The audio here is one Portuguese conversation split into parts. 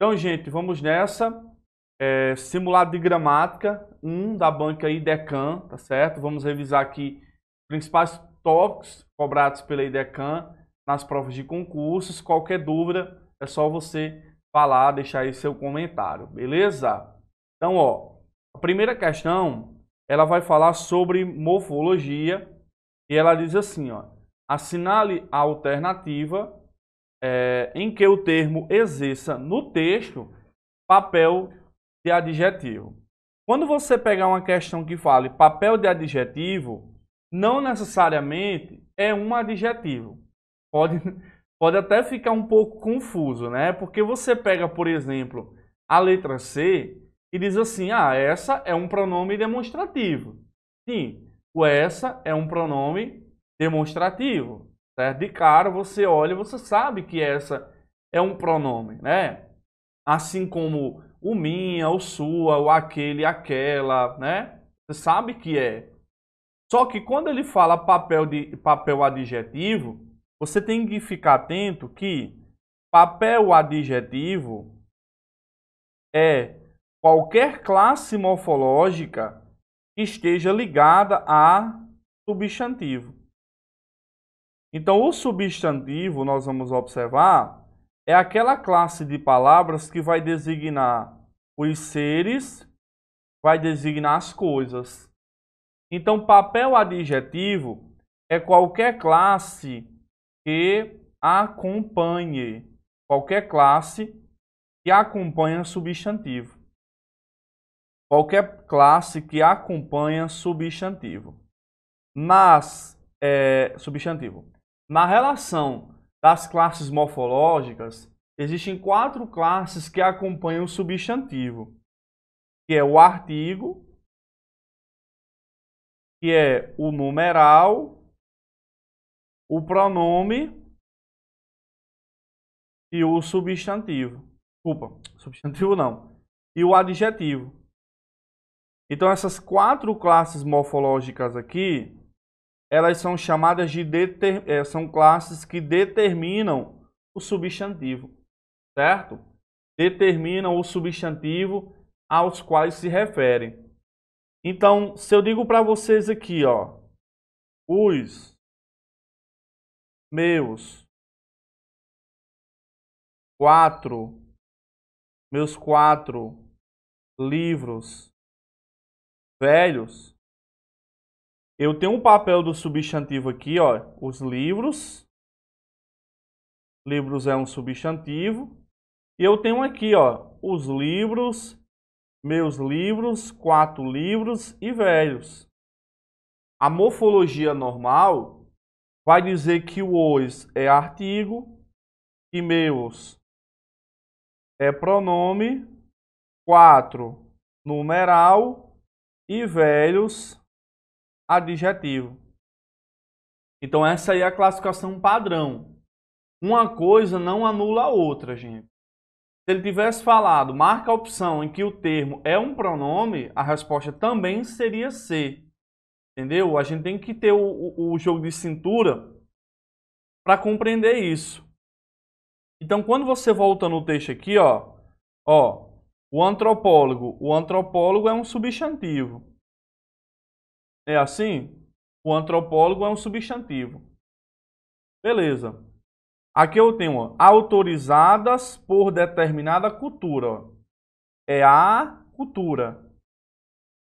Então, gente, vamos nessa. É, simulado de gramática 1 um, da banca IDECAN, tá certo? Vamos revisar aqui os principais tópicos cobrados pela IDECAN nas provas de concursos. Qualquer dúvida, é só você falar, deixar aí seu comentário, beleza? Então, ó, a primeira questão, ela vai falar sobre morfologia e ela diz assim, ó: assinale a alternativa é, em que o termo exerça no texto papel de adjetivo. Quando você pegar uma questão que fale papel de adjetivo, não necessariamente é um adjetivo. Pode, pode até ficar um pouco confuso, né? Porque você pega, por exemplo, a letra C e diz assim: ah, essa é um pronome demonstrativo. Sim, o essa é um pronome demonstrativo. Certo? De cara você olha, você sabe que essa é um pronome, né? Assim como o minha, o sua, o aquele, aquela, né? Você sabe que é. Só que quando ele fala papel de papel adjetivo, você tem que ficar atento que papel adjetivo é qualquer classe morfológica que esteja ligada a substantivo. Então, o substantivo, nós vamos observar, é aquela classe de palavras que vai designar os seres, vai designar as coisas. Então, papel adjetivo é qualquer classe que acompanhe, qualquer classe que acompanha substantivo. Qualquer classe que acompanha substantivo. Nas, é, substantivo. Na relação das classes morfológicas, existem quatro classes que acompanham o substantivo, que é o artigo, que é o numeral, o pronome e o substantivo. Desculpa, substantivo não. E o adjetivo. Então essas quatro classes morfológicas aqui, elas são chamadas de deter, é, são classes que determinam o substantivo, certo? Determinam o substantivo aos quais se referem. Então, se eu digo para vocês aqui, ó, os meus quatro meus quatro livros velhos eu tenho um papel do substantivo aqui, ó, os livros. Livros é um substantivo. E eu tenho aqui, ó, os livros, meus livros, quatro livros e velhos. A morfologia normal vai dizer que o os é artigo, que meus é pronome, quatro numeral e velhos adjetivo. Então essa aí é a classificação padrão. Uma coisa não anula a outra, gente. Se ele tivesse falado marca a opção em que o termo é um pronome, a resposta também seria C. Entendeu? A gente tem que ter o, o, o jogo de cintura para compreender isso. Então, quando você volta no texto aqui, ó, ó, o antropólogo, o antropólogo é um substantivo. É assim? O antropólogo é um substantivo. Beleza. Aqui eu tenho ó, autorizadas por determinada cultura. É a cultura.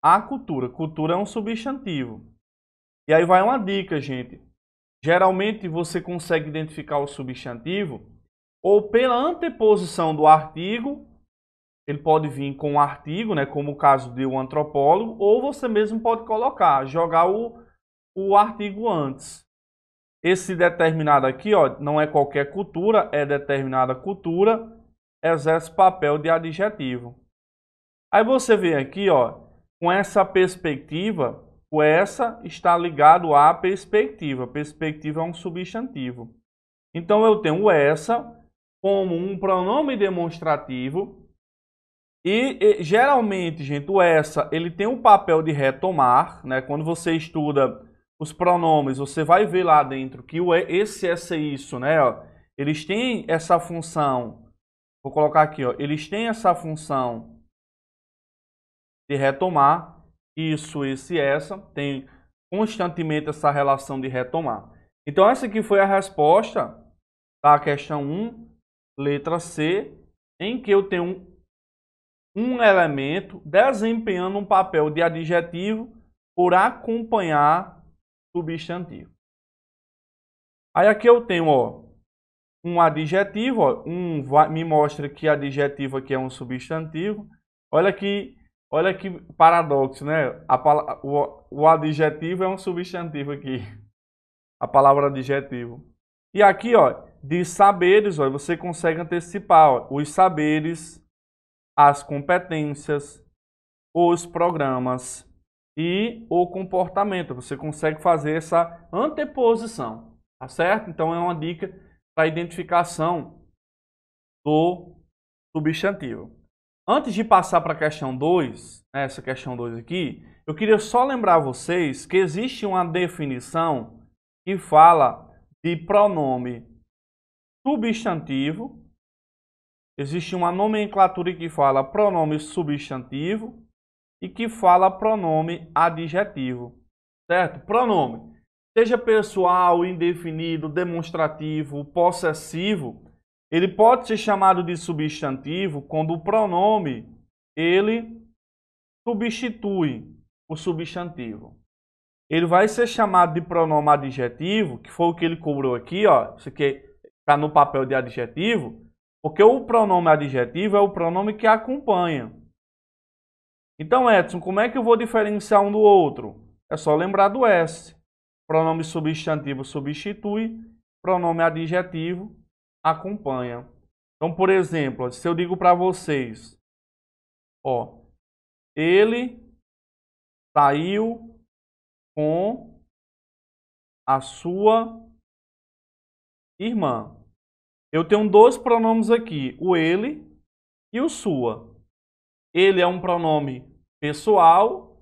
A cultura. Cultura é um substantivo. E aí vai uma dica, gente. Geralmente você consegue identificar o substantivo ou pela anteposição do artigo ele pode vir com um artigo, né, como o caso de um antropólogo, ou você mesmo pode colocar, jogar o, o artigo antes. Esse determinado aqui, ó, não é qualquer cultura, é determinada cultura, exerce papel de adjetivo. Aí você vem aqui, ó, com essa perspectiva, o essa está ligado à perspectiva. Perspectiva é um substantivo. Então eu tenho essa como um pronome demonstrativo e, e, geralmente, gente, o essa ele tem um papel de retomar, né? Quando você estuda os pronomes, você vai ver lá dentro que o esse, essa e isso, né? Ó, eles têm essa função. Vou colocar aqui, ó. Eles têm essa função de retomar. Isso, esse, essa. Tem constantemente essa relação de retomar. Então, essa aqui foi a resposta da tá? questão 1, letra C, em que eu tenho um elemento desempenhando um papel de adjetivo por acompanhar substantivo. Aí aqui eu tenho ó, um adjetivo, ó, um vai, me mostra que adjetivo aqui é um substantivo. Olha que, olha que paradoxo, né? A, o, o adjetivo é um substantivo aqui. A palavra adjetivo. E aqui, ó, de saberes, ó, você consegue antecipar ó, os saberes, as competências, os programas e o comportamento. Você consegue fazer essa anteposição, tá certo? Então é uma dica para a identificação do substantivo. Antes de passar para a questão 2, né, essa questão 2 aqui, eu queria só lembrar vocês que existe uma definição que fala de pronome substantivo Existe uma nomenclatura que fala pronome substantivo e que fala pronome adjetivo, certo? Pronome, seja pessoal, indefinido, demonstrativo, possessivo, ele pode ser chamado de substantivo quando o pronome ele substitui o substantivo. Ele vai ser chamado de pronome adjetivo, que foi o que ele cobrou aqui, ó. Isso aqui está é, no papel de adjetivo. Porque o pronome adjetivo é o pronome que acompanha. Então, Edson, como é que eu vou diferenciar um do outro? É só lembrar do S. Pronome substantivo substitui, pronome adjetivo acompanha. Então, por exemplo, se eu digo para vocês, ó, ele saiu com a sua irmã. Eu tenho dois pronomes aqui, o ele e o sua. Ele é um pronome pessoal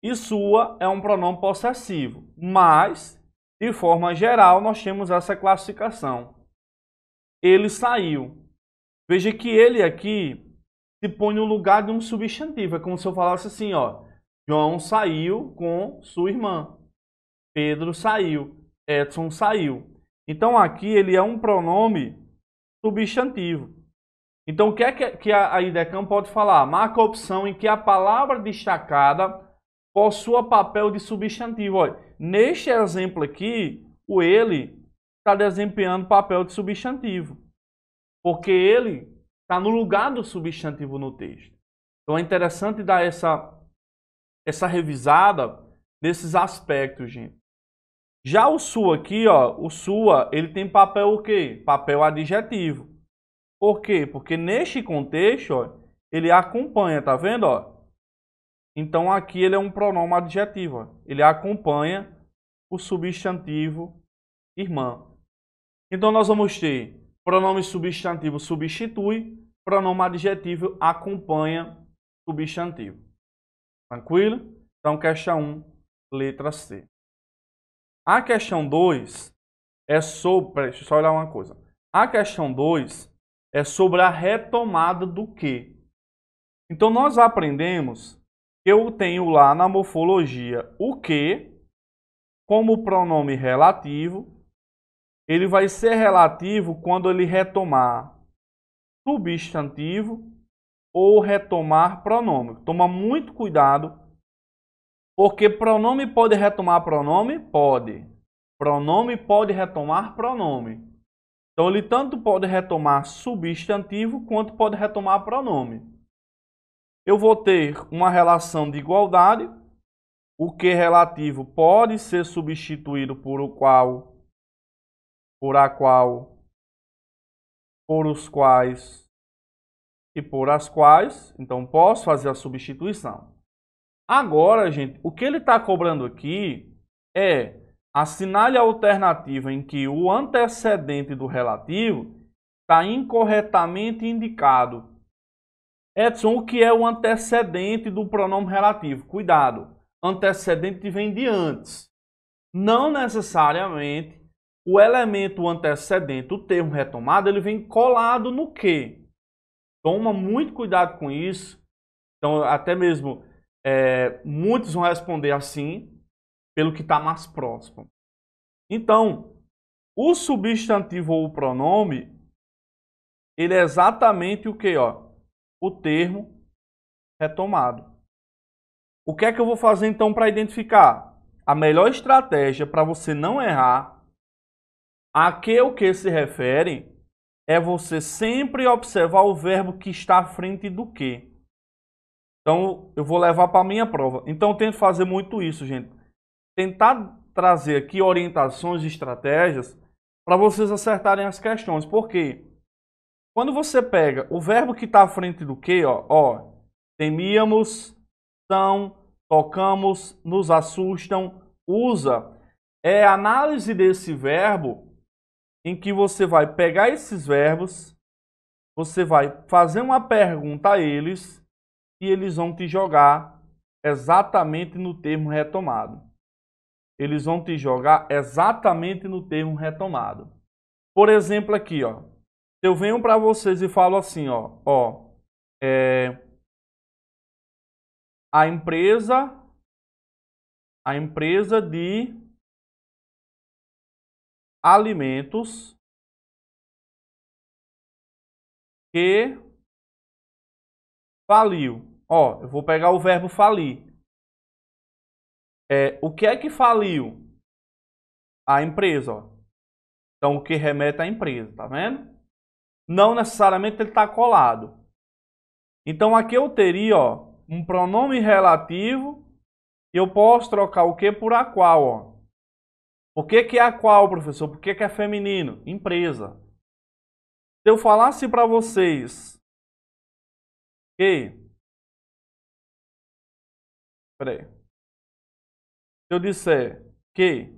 e sua é um pronome possessivo. Mas, de forma geral, nós temos essa classificação. Ele saiu. Veja que ele aqui se põe no lugar de um substantivo. É como se eu falasse assim, ó. João saiu com sua irmã. Pedro saiu. Edson saiu. Então aqui ele é um pronome substantivo. Então, o que é que a IDECAM pode falar? Marca a opção em que a palavra destacada possua papel de substantivo. Olha, neste exemplo aqui, o ele está desempenhando papel de substantivo, porque ele está no lugar do substantivo no texto. Então, é interessante dar essa, essa revisada nesses aspectos, gente. Já o sua aqui, ó, o sua, ele tem papel o quê? Papel adjetivo. Por quê? Porque neste contexto, ó, ele acompanha, tá vendo, ó? Então aqui ele é um pronome adjetivo, ó. ele acompanha o substantivo irmã. Então nós vamos ter pronome substantivo substitui, pronome adjetivo acompanha substantivo. Tranquilo? Então questão 1, letra C. A questão 2 é sobre. deixa eu só olhar uma coisa. A questão 2 é sobre a retomada do que. Então nós aprendemos que eu tenho lá na morfologia o que como pronome relativo. Ele vai ser relativo quando ele retomar substantivo ou retomar pronome. Toma muito cuidado porque pronome pode retomar pronome? Pode. Pronome pode retomar pronome. Então, ele tanto pode retomar substantivo quanto pode retomar pronome. Eu vou ter uma relação de igualdade. O que relativo pode ser substituído por o qual, por a qual, por os quais e por as quais. Então, posso fazer a substituição. Agora, gente, o que ele está cobrando aqui é assinale a alternativa em que o antecedente do relativo está incorretamente indicado. Edson, o que é o antecedente do pronome relativo? Cuidado, antecedente vem de antes. Não necessariamente o elemento antecedente, o termo retomado, ele vem colado no que. Toma muito cuidado com isso. Então, até mesmo é, muitos vão responder assim, pelo que está mais próximo. Então, o substantivo ou o pronome, ele é exatamente o que? Ó, o termo retomado. O que é que eu vou fazer então para identificar? A melhor estratégia para você não errar a que o que se refere é você sempre observar o verbo que está à frente do que. Então, eu vou levar para a minha prova. Então, eu tento fazer muito isso, gente. Tentar trazer aqui orientações e estratégias para vocês acertarem as questões. Por quê? Quando você pega o verbo que está à frente do que, ó, ó, temíamos, são, tocamos, nos assustam, usa, é a análise desse verbo em que você vai pegar esses verbos, você vai fazer uma pergunta a eles e eles vão te jogar exatamente no termo retomado. Eles vão te jogar exatamente no termo retomado. Por exemplo, aqui, ó. Eu venho para vocês e falo assim, ó, ó, é, a empresa a empresa de alimentos que Faliu. Ó, eu vou pegar o verbo falir. É, o que é que faliu? A empresa, ó. Então, o que remete à empresa, tá vendo? Não necessariamente ele está colado. Então, aqui eu teria, ó, um pronome relativo e eu posso trocar o que por a qual, ó. Por que, que é a qual, professor? Por que, que é feminino? Empresa. Se eu falasse para vocês Ok? Peraí. Se eu disser que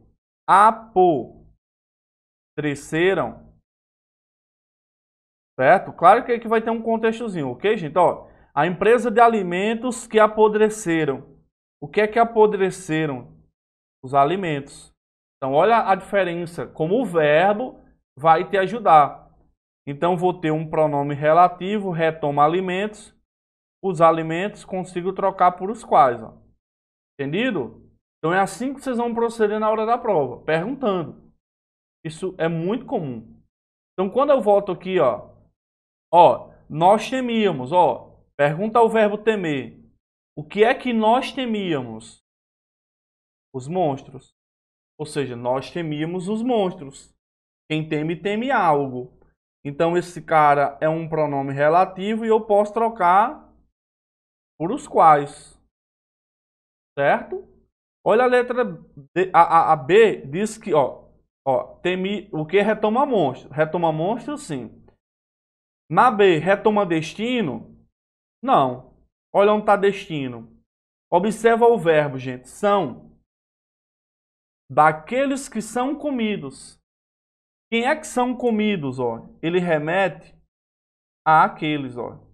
apodreceram, certo? Claro que aqui vai ter um contextozinho, ok, gente? Ó, a empresa de alimentos que apodreceram. O que é que apodreceram? Os alimentos. Então, olha a diferença. Como o verbo vai te ajudar. Então, vou ter um pronome relativo, retoma alimentos os alimentos consigo trocar por os quais. Ó. Entendido? Então é assim que vocês vão proceder na hora da prova, perguntando. Isso é muito comum. Então quando eu volto aqui, ó, ó, nós temíamos, ó, pergunta o verbo temer. O que é que nós temíamos? Os monstros. Ou seja, nós temíamos os monstros. Quem teme, teme algo. Então esse cara é um pronome relativo e eu posso trocar por os quais. Certo? Olha a letra D, a, a, a, B diz que, ó, ó, temi, o que retoma monstro? Retoma monstro, sim. Na B, retoma destino? Não. Olha onde está destino. Observa o verbo, gente. São. Daqueles que são comidos. Quem é que são comidos, ó? Ele remete a aqueles, ó.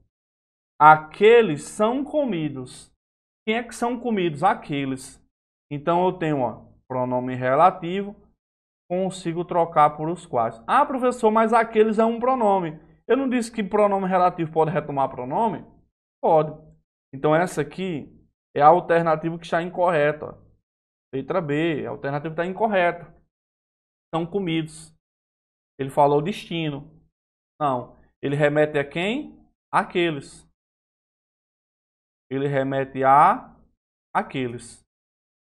Aqueles são comidos. Quem é que são comidos? Aqueles. Então eu tenho ó, pronome relativo, consigo trocar por os quais. Ah, professor, mas aqueles é um pronome. Eu não disse que pronome relativo pode retomar pronome? Pode. Então essa aqui é a alternativa que está incorreta. Letra B, a alternativa está incorreta. São comidos. Ele falou destino. Não, ele remete a quem? Aqueles ele remete a aqueles.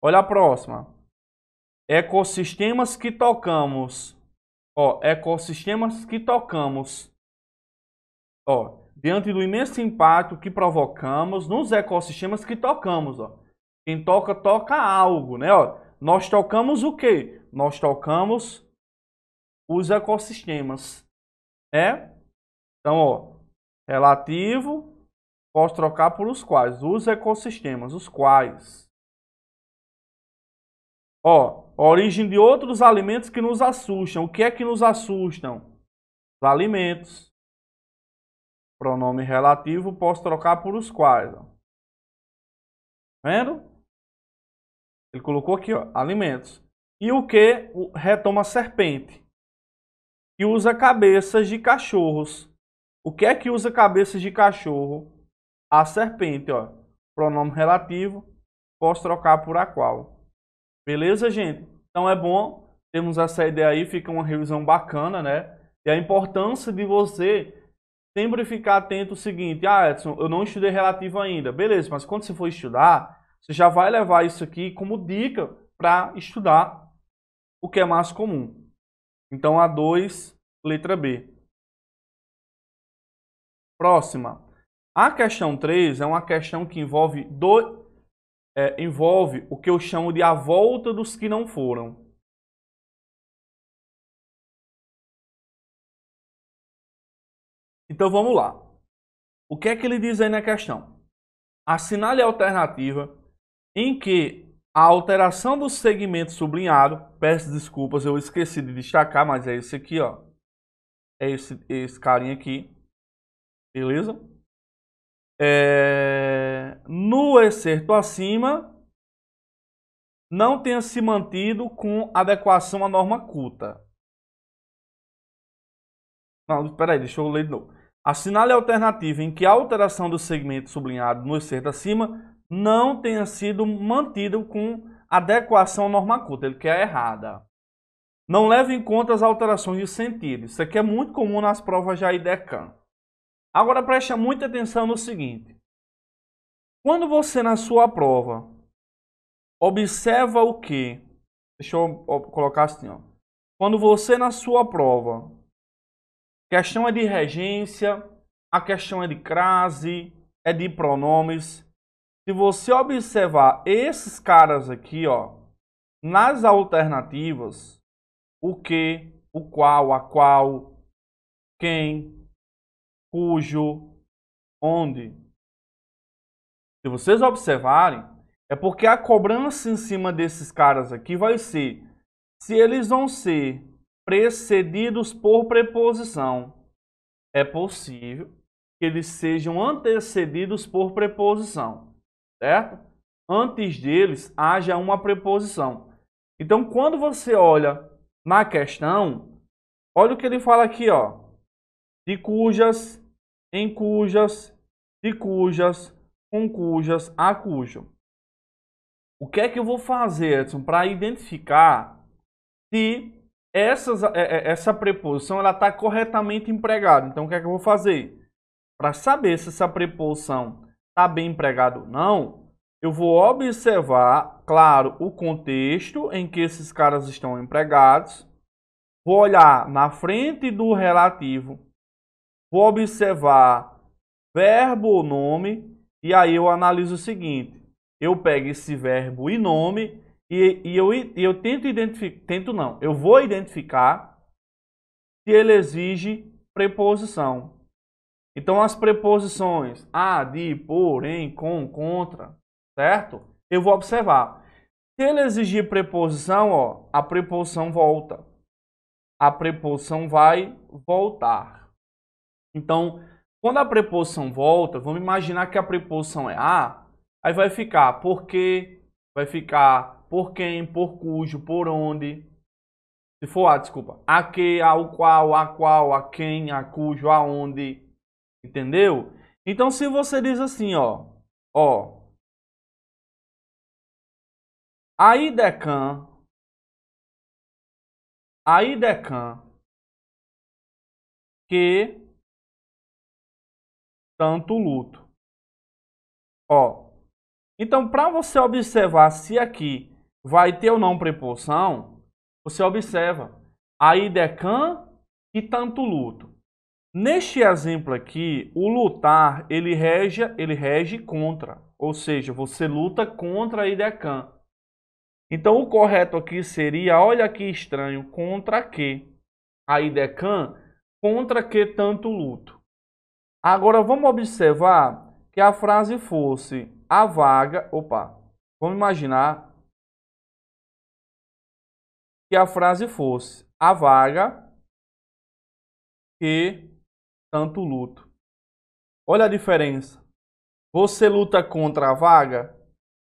Olha a próxima. Ecossistemas que tocamos. Ó, ecossistemas que tocamos. Ó, diante do imenso impacto que provocamos nos ecossistemas que tocamos, ó. Quem toca toca algo, né, ó? Nós tocamos o quê? Nós tocamos os ecossistemas, né? Então, ó, relativo Posso trocar por os quais? Os ecossistemas, os quais. Ó, origem de outros alimentos que nos assustam. O que é que nos assustam? Os alimentos. Pronome relativo, posso trocar por os quais. Ó. Vendo? Ele colocou aqui, ó, alimentos. E o que retoma serpente? Que usa cabeças de cachorros. O que é que usa cabeças de cachorro? a serpente, ó. Pronome relativo, posso trocar por a qual. Beleza, gente? Então é bom, temos essa ideia aí, fica uma revisão bacana, né? E a importância de você sempre ficar atento ao seguinte, ah, Edson, eu não estudei relativo ainda. Beleza, mas quando você for estudar, você já vai levar isso aqui como dica para estudar o que é mais comum. Então, A2, letra B. Próxima. A questão 3 é uma questão que envolve, do, é, envolve o que eu chamo de a volta dos que não foram. Então vamos lá. O que é que ele diz aí na questão? Assinale a alternativa em que a alteração do segmento sublinhado, peço desculpas, eu esqueci de destacar, mas é esse aqui, ó. É esse, esse carinha aqui. Beleza? é, no excerto acima, não tenha se mantido com adequação à norma culta. Não, peraí, deixa eu ler de novo. Assinale a alternativa em que a alteração do segmento sublinhado no excerto acima não tenha sido mantido com adequação à norma culta. Ele quer errada. Não leve em conta as alterações de sentido. Isso aqui é muito comum nas provas de AIDECAM. Agora preste muita atenção no seguinte: quando você na sua prova observa o que, deixa eu colocar assim, ó. quando você na sua prova, questão é de regência, a questão é de crase, é de pronomes. Se você observar esses caras aqui, ó, nas alternativas, o que, o qual, a qual, quem, cujo, onde. Se vocês observarem, é porque a cobrança em cima desses caras aqui vai ser se eles vão ser precedidos por preposição. É possível que eles sejam antecedidos por preposição, certo? Antes deles haja uma preposição. Então, quando você olha na questão, olha o que ele fala aqui, ó, de cujas em cujas, de cujas, com cujas, a cujo. O que é que eu vou fazer, Edson, para identificar se essas, é, é, essa preposição ela está corretamente empregada? Então, o que é que eu vou fazer? Para saber se essa preposição está bem empregada ou não, eu vou observar, claro, o contexto em que esses caras estão empregados. Vou olhar na frente do relativo vou observar verbo ou nome, e aí eu analiso o seguinte. Eu pego esse verbo e nome e, e eu, e eu tento identificar, tento não, eu vou identificar se ele exige preposição. Então as preposições a, de, por, em, com, contra, certo? Eu vou observar. Se ele exigir preposição, ó, a preposição volta. A preposição vai voltar. Então, quando a preposição volta, vamos imaginar que a preposição é a, aí vai ficar porque, vai ficar por quem, por cujo, por onde. Se for a, desculpa, a que, ao qual, a qual, a quem, a cujo, aonde. Entendeu? Então, se você diz assim, ó, ó, aí decan, aí decan, que tanto luto. Ó, então para você observar se aqui vai ter ou não preposição, você observa aí decan e tanto luto. Neste exemplo aqui, o lutar, ele rege, ele rege contra, ou seja, você luta contra a idecan. Então o correto aqui seria, olha que estranho, contra que? A idecan contra que tanto luto. Agora vamos observar que a frase fosse a vaga, opa, vamos imaginar que a frase fosse a vaga e tanto luto. Olha a diferença. Você luta contra a vaga?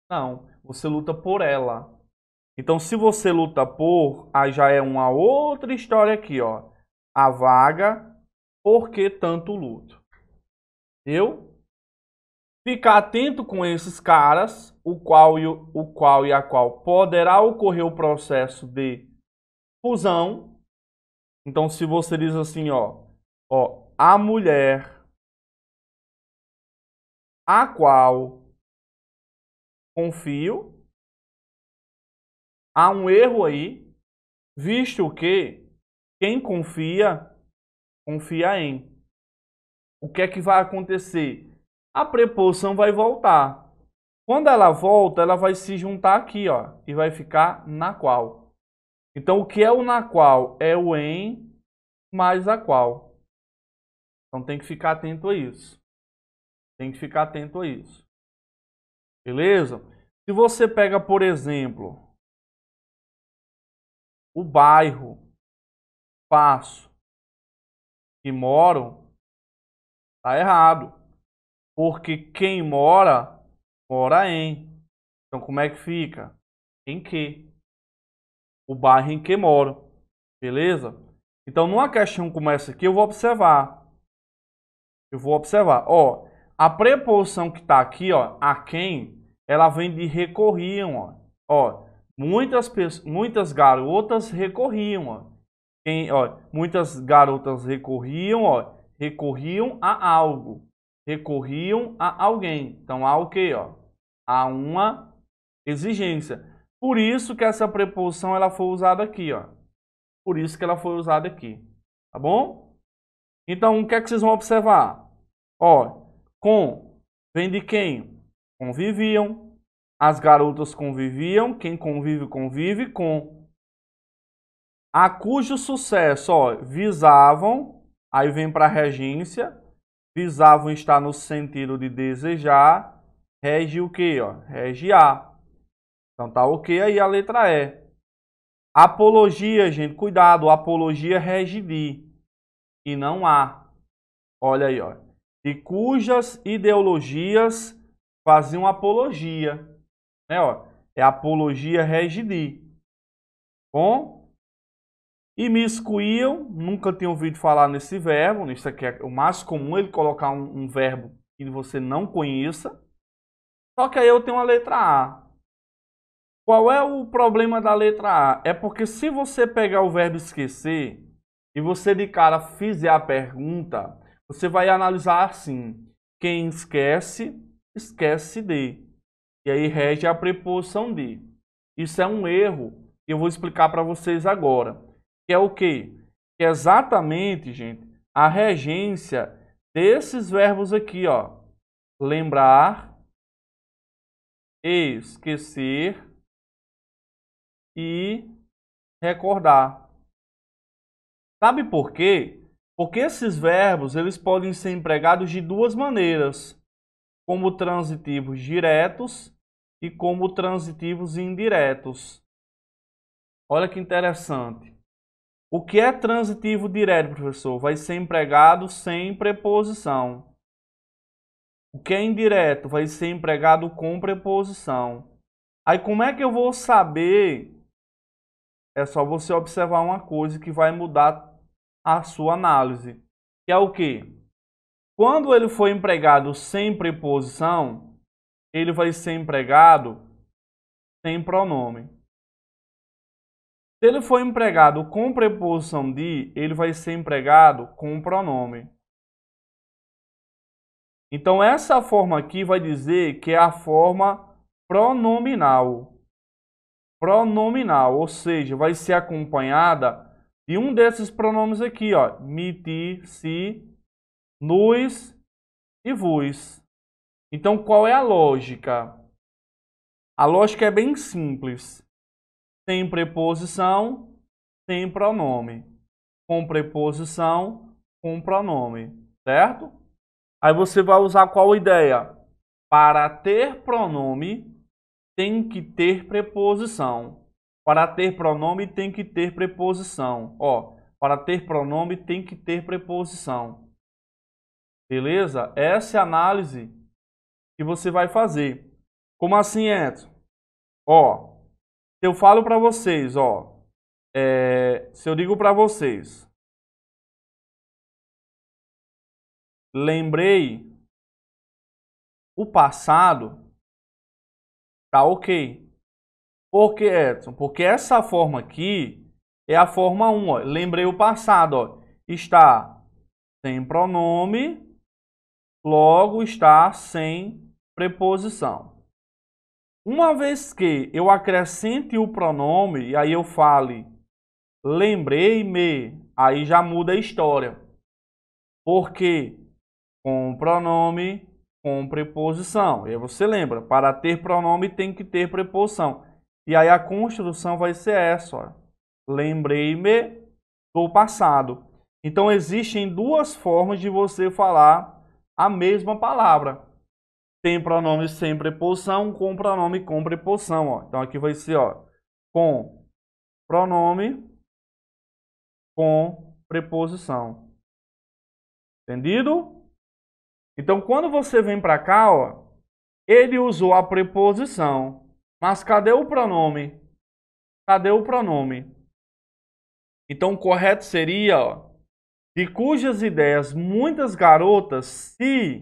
Não, você luta por ela. Então, se você luta por, aí já é uma outra história aqui, ó. A vaga, por que tanto luto? Eu ficar atento com esses caras, o qual e, o, o qual e a qual poderá ocorrer o processo de fusão. Então, se você diz assim, ó, ó, a mulher a qual confio, há um erro aí, visto que quem confia, confia em o que é que vai acontecer? A preposição vai voltar. Quando ela volta, ela vai se juntar aqui, ó, e vai ficar na qual. Então, o que é o na qual? É o em mais a qual. Então, tem que ficar atento a isso. Tem que ficar atento a isso. Beleza? Se você pega, por exemplo, o bairro, passo, que moram, Tá errado. Porque quem mora, mora em. Então como é que fica? Em que? O bairro em que mora Beleza? Então numa questão como essa aqui, eu vou observar. Eu vou observar. Ó, a preposição que está aqui, ó, a quem, ela vem de recorriam, ó. Ó, muitas, muitas garotas recorriam, ó. Quem, ó, muitas garotas recorriam, ó recorriam a algo, recorriam a alguém. Então há o quê, ó? Há uma exigência. Por isso que essa preposição ela foi usada aqui, ó. Por isso que ela foi usada aqui. Tá bom? Então, o que é que vocês vão observar? Ó, com vem de quem? Conviviam. As garotas conviviam, quem convive convive com a cujo sucesso, ó, visavam Aí vem para a regência, visavam estar no sentido de desejar, rege o quê? Ó? Rege A. Então tá ok aí a letra E. Apologia, gente, cuidado, apologia rege de e não a. Olha aí, ó. De cujas ideologias faziam apologia. Né, ó? É apologia rege de. Bom? E me excluíam, nunca tinha ouvido falar nesse verbo, isso aqui é o mais comum, ele colocar um, um verbo que você não conheça. Só que aí eu tenho a letra A. Qual é o problema da letra A? É porque se você pegar o verbo esquecer e você de cara fizer a pergunta, você vai analisar assim: quem esquece, esquece de. E aí rege a preposição de. Isso é um erro e eu vou explicar para vocês agora que é o quê? Que é exatamente, gente, a regência desses verbos aqui, ó. Lembrar, esquecer e recordar. Sabe por quê? Porque esses verbos, eles podem ser empregados de duas maneiras, como transitivos diretos e como transitivos indiretos. Olha que interessante. O que é transitivo direto, professor? Vai ser empregado sem preposição. O que é indireto? Vai ser empregado com preposição. Aí como é que eu vou saber? É só você observar uma coisa que vai mudar a sua análise. Que é o quê? Quando ele for empregado sem preposição, ele vai ser empregado sem pronome. Se ele for empregado com preposição de, ele vai ser empregado com o pronome. Então, essa forma aqui vai dizer que é a forma pronominal. Pronominal, ou seja, vai ser acompanhada de um desses pronomes aqui, ó. Me, ti, si, nos e vos. Então, qual é a lógica? A lógica é bem simples sem preposição, sem pronome. Com preposição, com pronome, certo? Aí você vai usar qual ideia? Para ter pronome, tem que ter preposição. Para ter pronome, tem que ter preposição. Ó, para ter pronome, tem que ter preposição. Beleza? Essa é a análise que você vai fazer. Como assim, Edson? Ó, se eu falo para vocês, ó, é, se eu digo para vocês, lembrei o passado, tá ok. Por que, Edson? Porque essa forma aqui é a forma 1, ó. lembrei o passado, ó. está sem pronome, logo está sem preposição. Uma vez que eu acrescente o pronome e aí eu fale lembrei-me, aí já muda a história. Porque com pronome, com preposição. E aí você lembra, para ter pronome tem que ter preposição. E aí a construção vai ser essa, Lembrei-me do passado. Então existem duas formas de você falar a mesma palavra tem pronome sem preposição com pronome com preposição, ó. Então aqui vai ser, ó, com pronome com preposição. Entendido? Então quando você vem para cá, ó, ele usou a preposição, mas cadê o pronome? Cadê o pronome? Então correto seria, ó, de cujas ideias muitas garotas se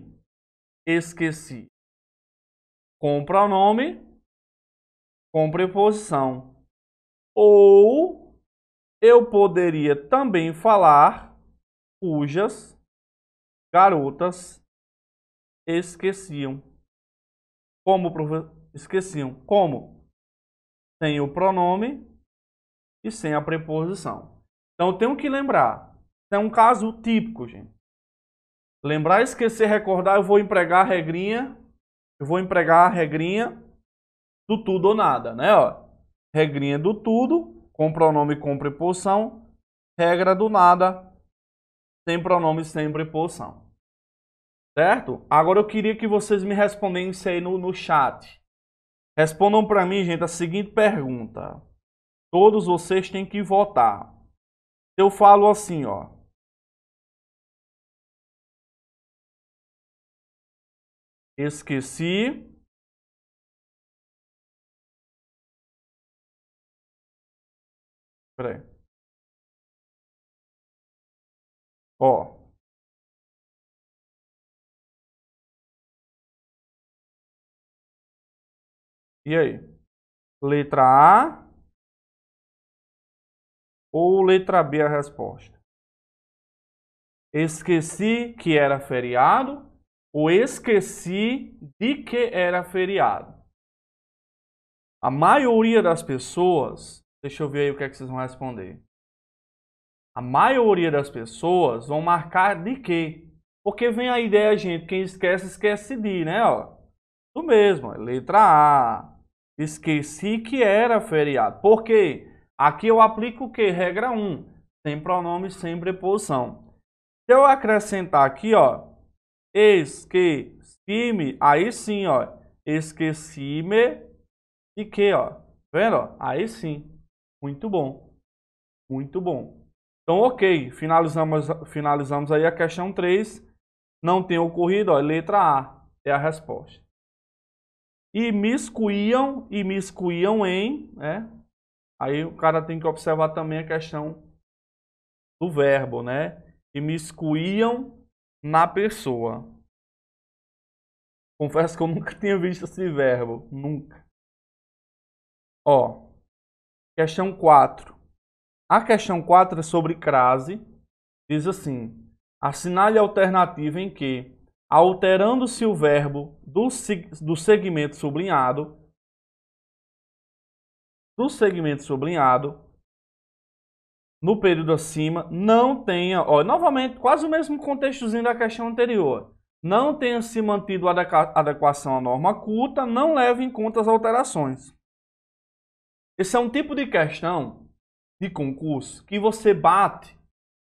esqueci com pronome, com preposição. Ou eu poderia também falar cujas garotas esqueciam. Como esqueciam? Como? Sem o pronome e sem a preposição. Então tenho que lembrar. é um caso típico, gente. Lembrar, esquecer, recordar, eu vou empregar a regrinha eu vou empregar a regrinha do tudo ou nada, né? Ó, regrinha do tudo, com pronome com preposição. Regra do nada, sem pronome, sem preposição. Certo? Agora eu queria que vocês me respondessem aí no, no chat. Respondam para mim, gente, a seguinte pergunta. Todos vocês têm que votar. Eu falo assim, ó. esqueci. Peraí. Ó. E aí? Letra A ou letra B a resposta? Esqueci que era feriado ou esqueci de que era feriado. A maioria das pessoas, deixa eu ver aí o que, é que vocês vão responder. A maioria das pessoas vão marcar de quê? Porque vem a ideia, gente, quem esquece, esquece de, né? Ó, do mesmo, é letra A. Esqueci que era feriado. Por quê? Aqui eu aplico o quê? Regra 1. Sem pronome, sem preposição. Se eu acrescentar aqui, ó, Esqueci-me. Aí sim, ó. Esqueci-me e que, ó. Tá vendo? Ó? Aí sim. Muito bom. Muito bom. Então, ok. Finalizamos, finalizamos aí a questão 3. Não tem ocorrido, ó. Letra A é a resposta. E miscuíam, e miscuíam em, né? Aí o cara tem que observar também a questão do verbo, né? E miscuíam na pessoa. Confesso que eu nunca tinha visto esse verbo. Nunca. Ó. Questão 4. A questão 4 é sobre crase. Diz assim: assinale a alternativa em que, alterando-se o verbo do, do segmento sublinhado, do segmento sublinhado, no período acima, não tenha, ó, novamente, quase o mesmo contextozinho da questão anterior. Não tenha se mantido a adequação à norma culta, não leve em conta as alterações. Esse é um tipo de questão de concurso que você bate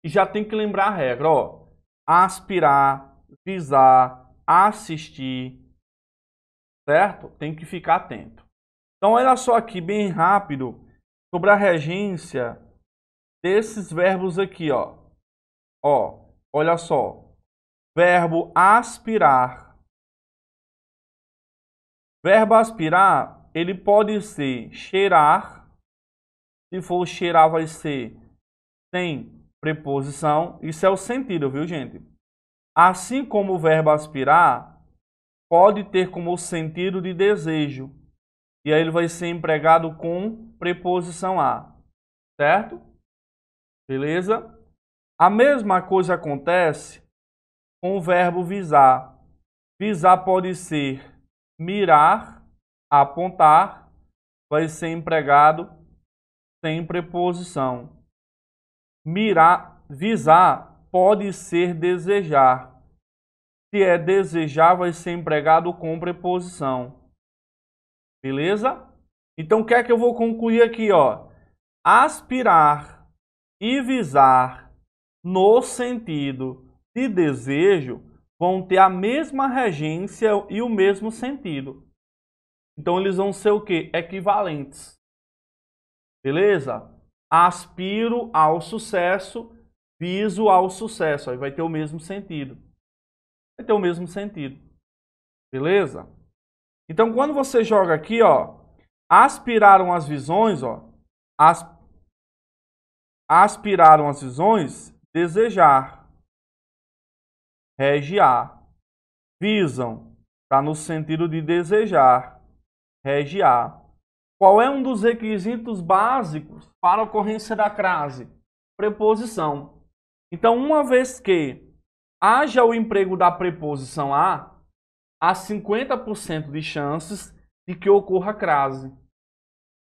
e já tem que lembrar a regra, ó. Aspirar, visar, assistir, certo? Tem que ficar atento. Então, olha só aqui, bem rápido, sobre a regência desses verbos aqui, ó. Ó, olha só. Verbo aspirar. Verbo aspirar, ele pode ser cheirar. Se for cheirar, vai ser sem preposição. Isso é o sentido, viu, gente? Assim como o verbo aspirar, pode ter como sentido de desejo. E aí ele vai ser empregado com preposição a, certo? Beleza? A mesma coisa acontece com o verbo visar. Visar pode ser mirar, apontar, vai ser empregado sem preposição. Mirar, visar pode ser desejar. Se é desejar, vai ser empregado com preposição. Beleza? Então, o que é que eu vou concluir aqui, ó? Aspirar e visar no sentido de desejo vão ter a mesma regência e o mesmo sentido. Então eles vão ser o que? Equivalentes. Beleza? Aspiro ao sucesso, viso ao sucesso. Aí vai ter o mesmo sentido. Vai ter o mesmo sentido. Beleza? Então quando você joga aqui, ó, aspiraram as visões, ó, as, aspiraram as visões, desejar, regiar. Visam, está no sentido de desejar, regiar. Qual é um dos requisitos básicos para a ocorrência da crase? Preposição. Então, uma vez que haja o emprego da preposição a, há 50% de chances de que ocorra crase.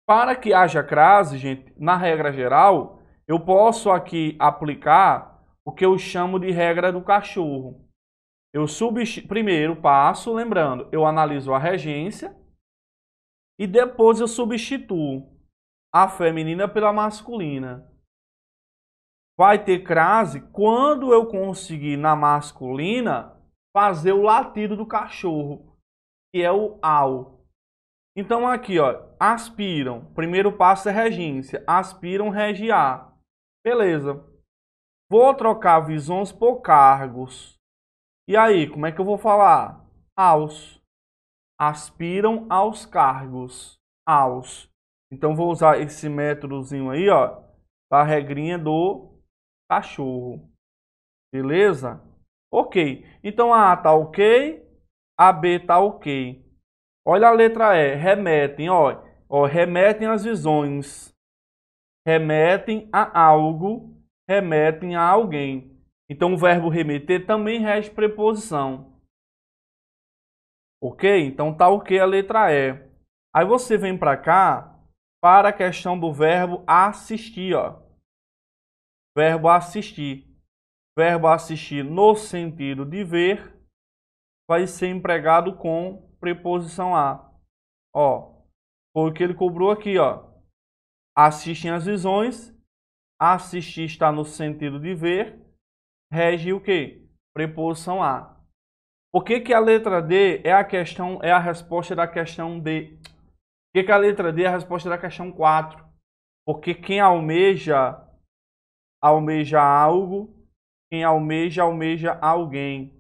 Para que haja crase, gente, na regra geral, eu posso aqui aplicar o que eu chamo de regra do cachorro. Eu substitu... primeiro passo, lembrando, eu analiso a regência e depois eu substituo a feminina pela masculina. Vai ter crase quando eu conseguir na masculina fazer o latido do cachorro, que é o au. Então aqui, ó, aspiram. Primeiro passo é regência. Aspiram regiar. Beleza. Vou trocar visões por cargos. E aí, como é que eu vou falar? Aos. Aspiram aos cargos. Aos. Então, vou usar esse métodozinho aí, ó. A regrinha do cachorro. Beleza? Ok. Então, A tá ok. A B tá ok. Olha a letra E. Remetem, ó. ó remetem as visões remetem a algo, remetem a alguém. Então o verbo remeter também rege preposição. Ok? Então tá ok a letra E. Aí você vem para cá para a questão do verbo assistir, ó. Verbo assistir. Verbo assistir no sentido de ver vai ser empregado com preposição a. Ó, foi o que ele cobrou aqui, ó. Assistem as visões. Assistir está no sentido de ver. Rege o quê? Preposição a. Por que, que a letra D é a questão é a resposta da questão D? Por que, que a letra D é a resposta da questão 4? Porque quem almeja almeja algo, quem almeja almeja alguém.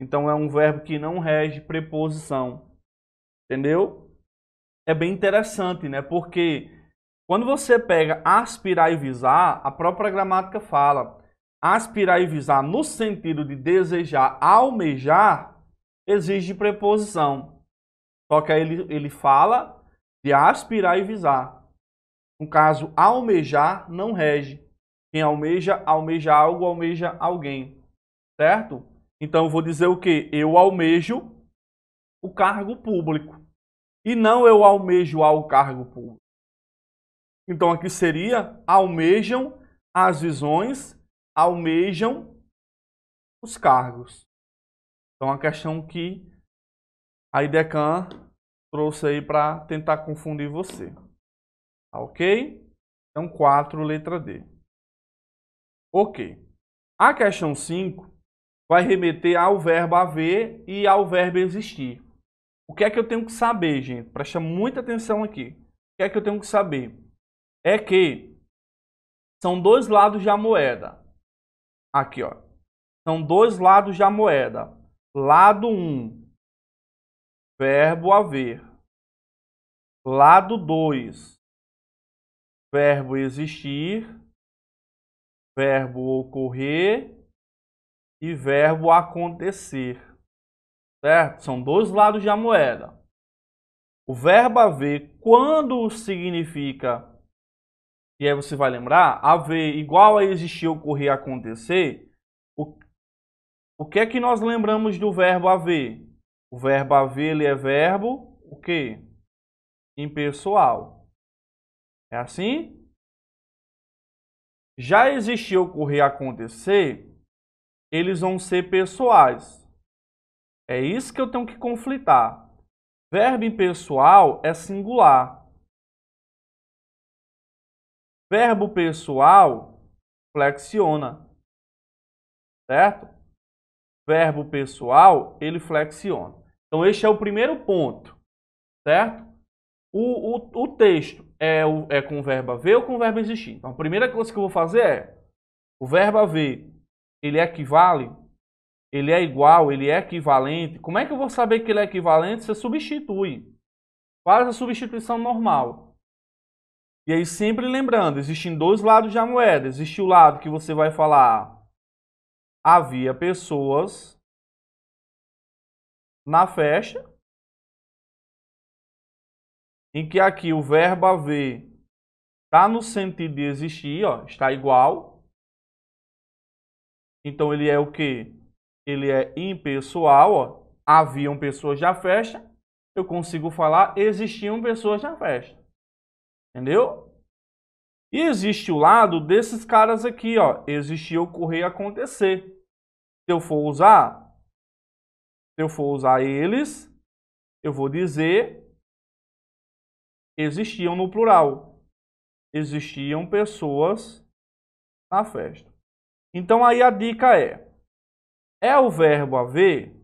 Então é um verbo que não rege preposição. Entendeu? É bem interessante, né? Porque quando você pega aspirar e visar, a própria gramática fala aspirar e visar no sentido de desejar, almejar, exige preposição. Só que aí ele, ele fala de aspirar e visar. No caso, almejar não rege. Quem almeja, almeja algo, almeja alguém. Certo? Então eu vou dizer o que? Eu almejo o cargo público. E não eu almejo ao cargo público. Então aqui seria almejam as visões, almejam os cargos. Então a questão que a IDECAN trouxe aí para tentar confundir você. Tá ok? Então 4, letra D. Ok. A questão 5 vai remeter ao verbo haver e ao verbo existir. O que é que eu tenho que saber, gente? Presta muita atenção aqui. O que é que eu tenho que saber? é que são dois lados da moeda. Aqui, ó. São dois lados da moeda. Lado 1, um, verbo haver. Lado 2, verbo existir, verbo ocorrer e verbo acontecer. Certo? São dois lados da moeda. O verbo haver, quando significa e aí você vai lembrar, haver igual a existir, ocorrer, acontecer, o, o que é que nós lembramos do verbo haver? O verbo haver, ele é verbo, o quê? Impessoal. É assim? Já existir, ocorrer, acontecer, eles vão ser pessoais. É isso que eu tenho que conflitar. Verbo impessoal é singular. Verbo pessoal flexiona, certo? Verbo pessoal, ele flexiona. Então, este é o primeiro ponto, certo? O, o, o texto é, o, é com verbo haver ou com verbo existir. Então, a primeira coisa que eu vou fazer é, o verbo haver, ele é equivale ele é igual, ele é equivalente. Como é que eu vou saber que ele é equivalente? Você substitui. Faz a substituição normal. E aí sempre lembrando, existem dois lados da moeda. Existe o lado que você vai falar havia pessoas na festa, em que aqui o verbo haver está no sentido de existir, ó, está igual. Então ele é o que? Ele é impessoal, ó. Haviam pessoas na festa. Eu consigo falar existiam pessoas na festa. Entendeu? E existe o lado desses caras aqui, ó. Existir, ocorrer, acontecer. Se eu for usar, se eu for usar eles, eu vou dizer existiam no plural. Existiam pessoas na festa. Então aí a dica é: é o verbo haver,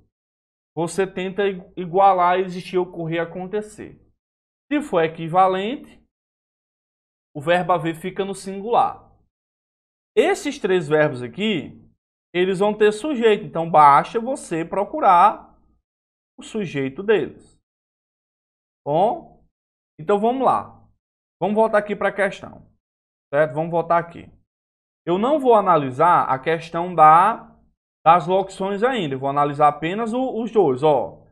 você tenta igualar existir, ocorrer, acontecer. Se for equivalente, o verbo haver fica no singular. Esses três verbos aqui, eles vão ter sujeito, então basta você procurar o sujeito deles. Bom? Então vamos lá. Vamos voltar aqui para a questão. Certo? Vamos voltar aqui. Eu não vou analisar a questão da, das locuções ainda. Eu vou analisar apenas o, os dois. Ó.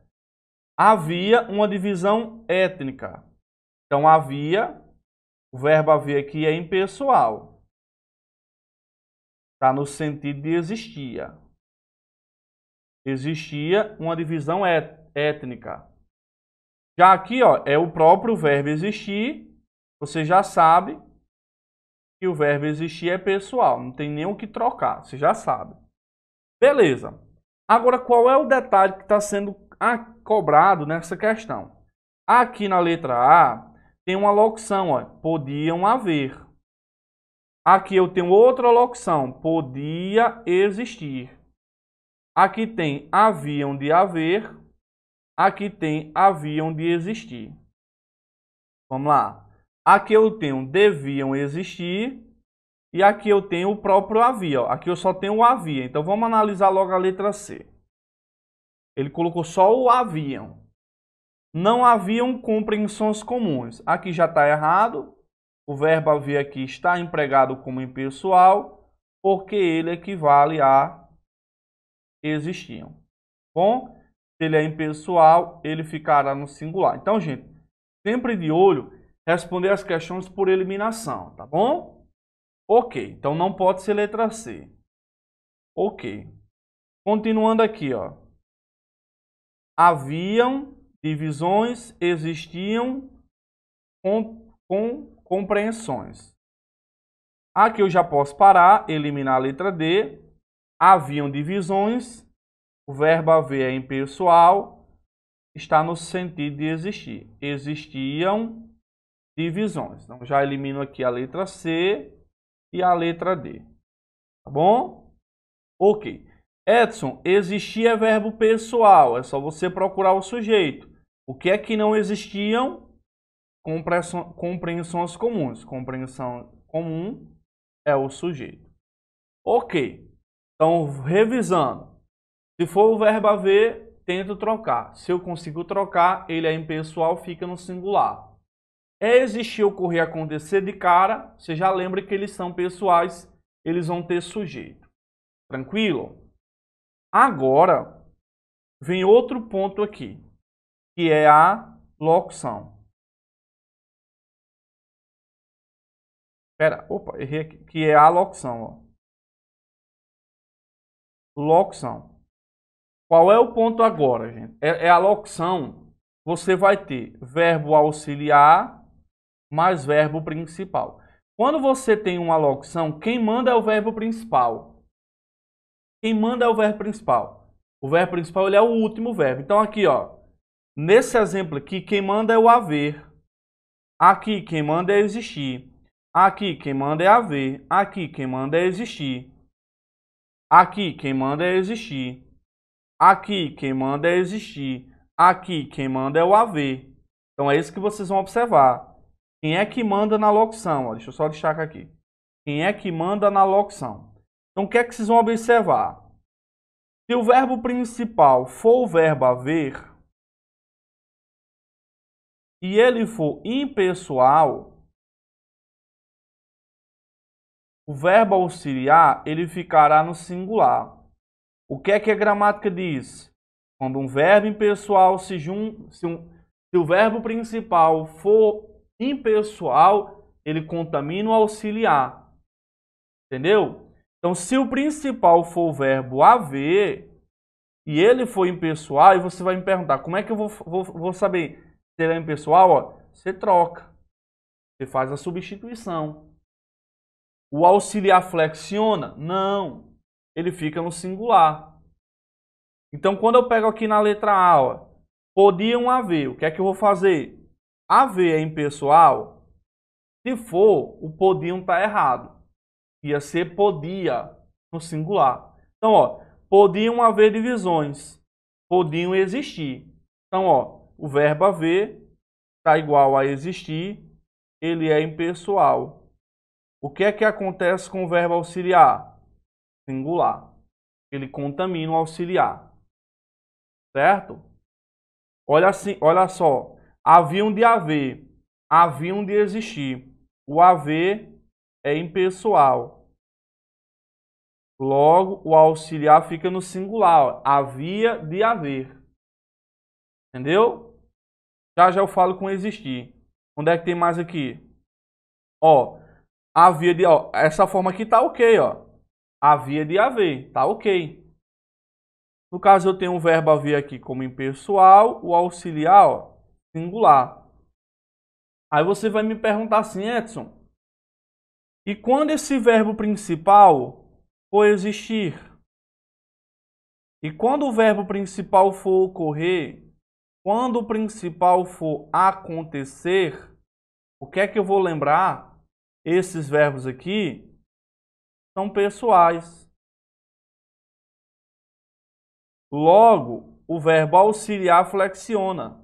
Havia uma divisão étnica. Então havia o verbo haver aqui é impessoal. Está no sentido de existia. Existia uma divisão étnica. Já aqui ó, é o próprio verbo existir. Você já sabe que o verbo existir é pessoal. Não tem nem o que trocar. Você já sabe. Beleza. Agora, qual é o detalhe que está sendo cobrado nessa questão? Aqui na letra A, tem uma locução, ó, podiam haver. Aqui eu tenho outra locução, podia existir. Aqui tem haviam de haver, aqui tem haviam de existir. Vamos lá. Aqui eu tenho deviam existir e aqui eu tenho o próprio havia. Ó. Aqui eu só tenho o havia. Então vamos analisar logo a letra C. Ele colocou só o haviam. Não haviam compreensões comuns. Aqui já está errado. O verbo haver aqui está empregado como impessoal, porque ele equivale a existiam. Bom, se ele é impessoal, ele ficará no singular. Então, gente, sempre de olho, responder as questões por eliminação, tá bom? Ok, então não pode ser letra C. Ok. Continuando aqui, ó. Haviam Divisões existiam com, com compreensões. Aqui eu já posso parar, eliminar a letra D. Haviam divisões. O verbo haver é impessoal. Está no sentido de existir. Existiam divisões. Então já elimino aqui a letra C e a letra D. Tá bom? Ok. Edson, existir é verbo pessoal. É só você procurar o sujeito. O que é que não existiam? Compreensões comuns. Compreensão comum é o sujeito. Ok. Então, revisando. Se for o verbo haver, tento trocar. Se eu consigo trocar, ele é impessoal, fica no singular. É existir, ocorrer, acontecer de cara, você já lembra que eles são pessoais, eles vão ter sujeito. Tranquilo? Agora, vem outro ponto aqui que é a locução. Pera, opa, errei aqui. Que é a locução, ó. Locução. Qual é o ponto agora, gente? É, é a locução. Você vai ter verbo auxiliar mais verbo principal. Quando você tem uma locução, quem manda é o verbo principal. Quem manda é o verbo principal. O verbo principal ele é o último verbo. Então aqui, ó, Nesse exemplo aqui, quem manda é o haver. Aqui, quem manda é existir. Aqui, quem manda é haver. Aqui, quem manda é existir. Aqui, quem manda é existir. Aqui, quem manda é existir. Aqui, quem manda é o haver. Então, é isso que vocês vão observar. Quem é que manda na locução? Ó, deixa eu só destacar aqui. Quem é que manda na locução? Então, o que é que vocês vão observar? Se o verbo principal for o verbo haver, e ele for impessoal, o verbo auxiliar ele ficará no singular. O que é que a gramática diz? Quando um verbo impessoal se junta, se, um, se o verbo principal for impessoal, ele contamina o auxiliar. Entendeu? Então, se o principal for o verbo haver e ele for impessoal, e você vai me perguntar, como é que eu vou, vou, vou saber Treinamento pessoal, ó, você troca. Você faz a substituição. O auxiliar flexiona? Não. Ele fica no singular. Então, quando eu pego aqui na letra A, ó, podiam haver, o que é que eu vou fazer? Haver é impessoal? Se for, o podiam está errado. Ia ser podia no singular. Então, ó, podiam haver divisões. Podiam existir. Então, ó, o verbo haver está igual a existir, ele é impessoal. O que é que acontece com o verbo auxiliar? Singular. Ele contamina o auxiliar. Certo? Olha, assim, olha só. Haviam de haver, haviam de existir. O haver é impessoal. Logo, o auxiliar fica no singular. Ó. Havia de haver. Entendeu? Já já eu falo com existir. Onde é que tem mais aqui? Ó, a via de... Ó, essa forma aqui tá ok, ó. A via de haver, tá ok. No caso, eu tenho o verbo haver aqui como impessoal, o auxiliar, ó, singular. Aí você vai me perguntar assim, Edson, e quando esse verbo principal for existir? E quando o verbo principal for ocorrer, quando o principal for acontecer, o que é que eu vou lembrar? Esses verbos aqui são pessoais. Logo, o verbo auxiliar flexiona.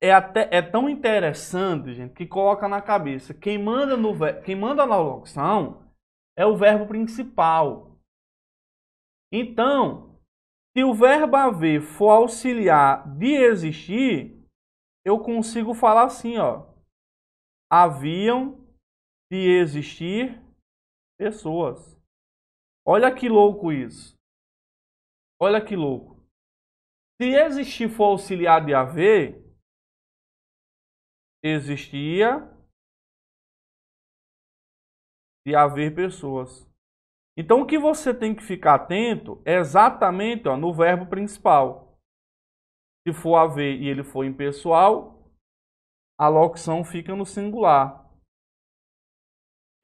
É, até, é tão interessante, gente, que coloca na cabeça. Quem manda, no, quem manda na locução é o verbo principal. Então, se o verbo haver for auxiliar de existir, eu consigo falar assim, ó. Haviam de existir pessoas. Olha que louco isso. Olha que louco. Se existir for auxiliar de haver, existia de haver pessoas. Então o que você tem que ficar atento é exatamente ó, no verbo principal. Se for haver e ele for impessoal, a locução fica no singular.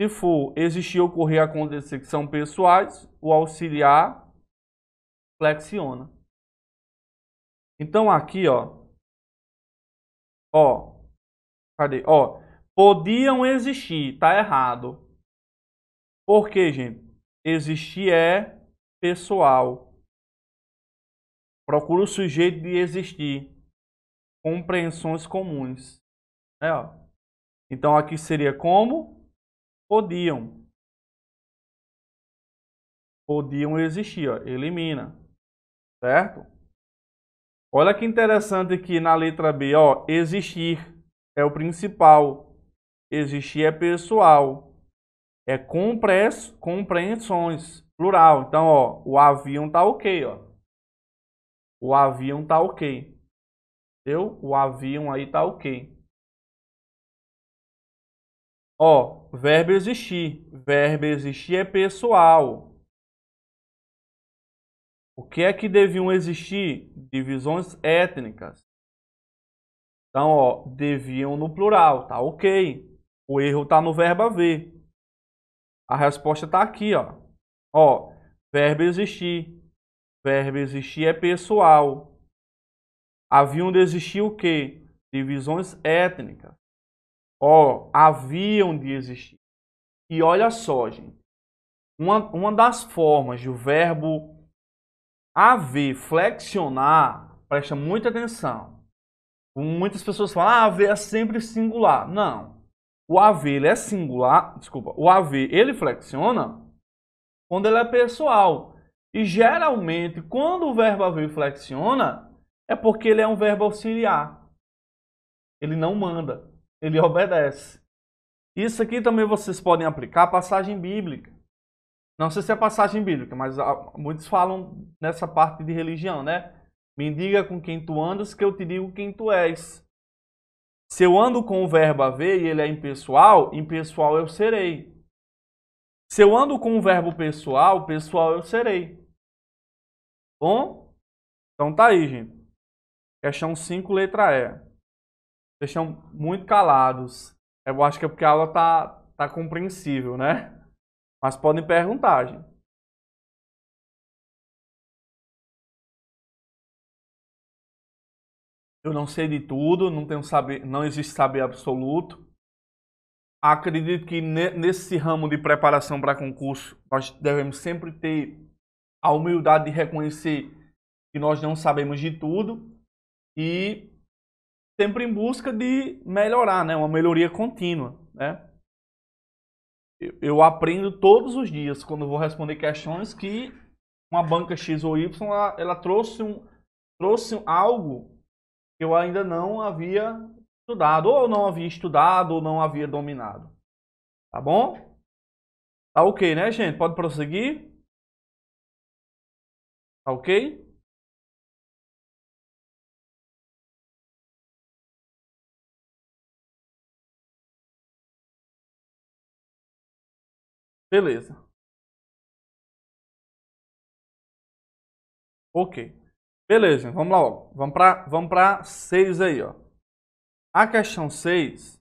Se for existir, ocorrer, acontecer, que são pessoais, o auxiliar flexiona. Então aqui, ó, ó, cadê? Ó, podiam existir, tá errado. Por quê, gente? Existir é pessoal. Procura o sujeito de existir. Compreensões comuns. É, ó. Então aqui seria como? Podiam. Podiam existir, ó. Elimina. Certo? Olha que interessante aqui na letra B, ó. Existir é o principal. Existir é pessoal é compres, compreensões, plural. Então, ó, o avião tá ok, ó. O avião tá ok. Entendeu? O avião aí tá ok. Ó, verbo existir. Verbo existir é pessoal. O que é que deviam existir? Divisões étnicas. Então, ó, deviam no plural, tá ok. O erro tá no verbo haver. A resposta está aqui, ó. Ó, verbo existir. Verbo existir é pessoal. Haviam de existir o quê? Divisões étnicas. Ó, haviam de existir. E olha só, gente. Uma, uma das formas de o verbo haver, flexionar, presta muita atenção. Muitas pessoas falam, ah, haver é sempre singular. Não. O AV ele é singular, desculpa, o AV ele flexiona quando ele é pessoal. E geralmente, quando o verbo haver flexiona, é porque ele é um verbo auxiliar. Ele não manda, ele obedece. Isso aqui também vocês podem aplicar à passagem bíblica. Não sei se é passagem bíblica, mas ah, muitos falam nessa parte de religião, né? Me diga com quem tu andas que eu te digo quem tu és. Se eu ando com o verbo haver e ele é impessoal, impessoal eu serei. Se eu ando com o verbo pessoal, pessoal eu serei. Bom? Então tá aí, gente. Questão 5, letra E. Deixam muito calados. Eu acho que é porque a aula tá, tá compreensível, né? Mas podem perguntar, gente. Eu não sei de tudo, não tenho saber, não existe saber absoluto. Acredito que nesse ramo de preparação para concurso, nós devemos sempre ter a humildade de reconhecer que nós não sabemos de tudo e sempre em busca de melhorar, né? Uma melhoria contínua, né? Eu aprendo todos os dias quando vou responder questões que uma banca X ou Y ela, ela trouxe um trouxe algo eu ainda não havia estudado, ou não havia estudado, ou não havia dominado. Tá bom? Tá ok, né, gente? Pode prosseguir. Tá ok? Beleza. Ok. Beleza, vamos lá. Ó. Vamos para vamos para 6 aí, ó. A questão 6,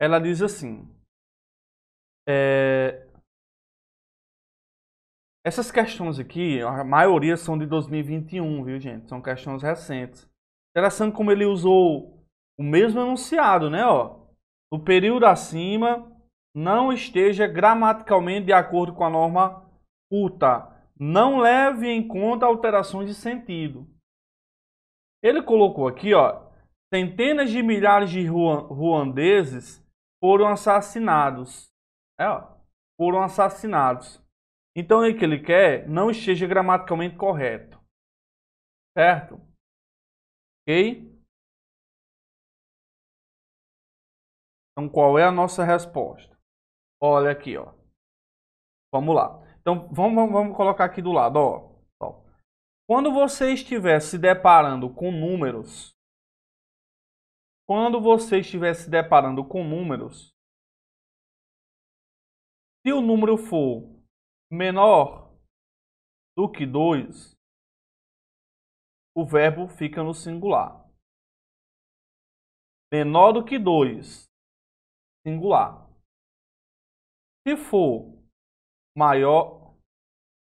ela diz assim: é, essas questões aqui, a maioria são de 2021, viu, gente? São questões recentes. Interessante como ele usou o mesmo enunciado, né, ó? O período acima, não esteja gramaticalmente de acordo com a norma culta não leve em conta alterações de sentido. Ele colocou aqui, ó, centenas de milhares de ruandeses foram assassinados. É, ó, foram assassinados. Então, o que ele quer não esteja gramaticalmente correto. Certo? Ok? Então, qual é a nossa resposta? Olha aqui, ó. Vamos lá. Então vamos, vamos, vamos colocar aqui do lado, ó. Quando você estiver se deparando com números, quando você estiver se deparando com números, se o número for menor do que 2, o verbo fica no singular. Menor do que 2, singular. Se for maior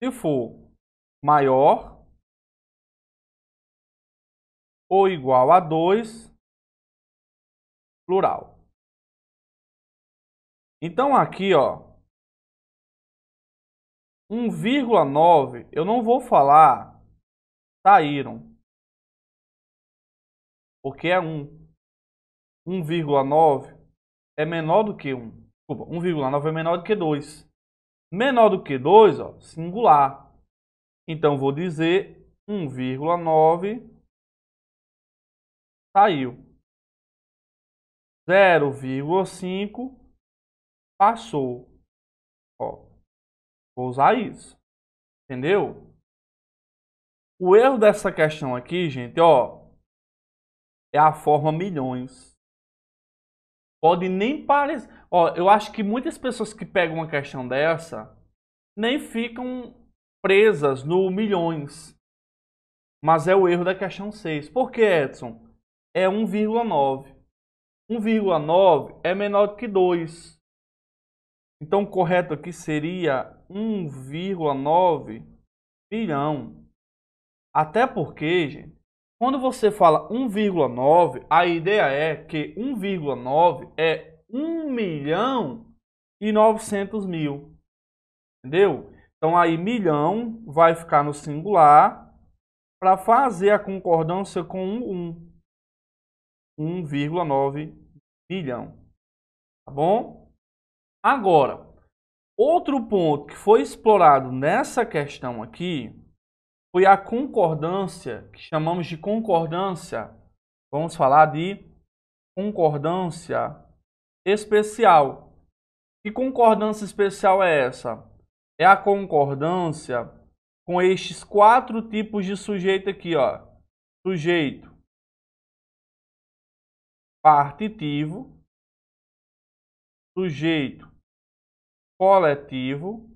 se for maior ou igual a 2, plural. Então aqui, ó, 1,9, eu não vou falar saíram, porque é 1. 1,9 é menor do que 1. Desculpa, 1,9 é menor do que 2. Menor do que 2, ó, singular. Então, vou dizer 1,9 saiu. 0,5 passou. Ó, vou usar isso. Entendeu? O erro dessa questão aqui, gente, ó, é a forma milhões. Pode nem parecer. Ó, eu acho que muitas pessoas que pegam uma questão dessa nem ficam presas no milhões. Mas é o erro da questão 6. Por que, Edson? É 1,9. 1,9 é menor do que 2. Então, o correto aqui seria 1,9 bilhão. Até porque, gente, quando você fala 1,9, a ideia é que 1,9 é 1 milhão e 900 mil. Entendeu? Então aí milhão vai ficar no singular para fazer a concordância com 1. 1,9 milhão. Tá bom? Agora, outro ponto que foi explorado nessa questão aqui foi a concordância, que chamamos de concordância, vamos falar de concordância especial. Que concordância especial é essa? É a concordância com estes quatro tipos de sujeito aqui, ó. Sujeito partitivo, sujeito coletivo,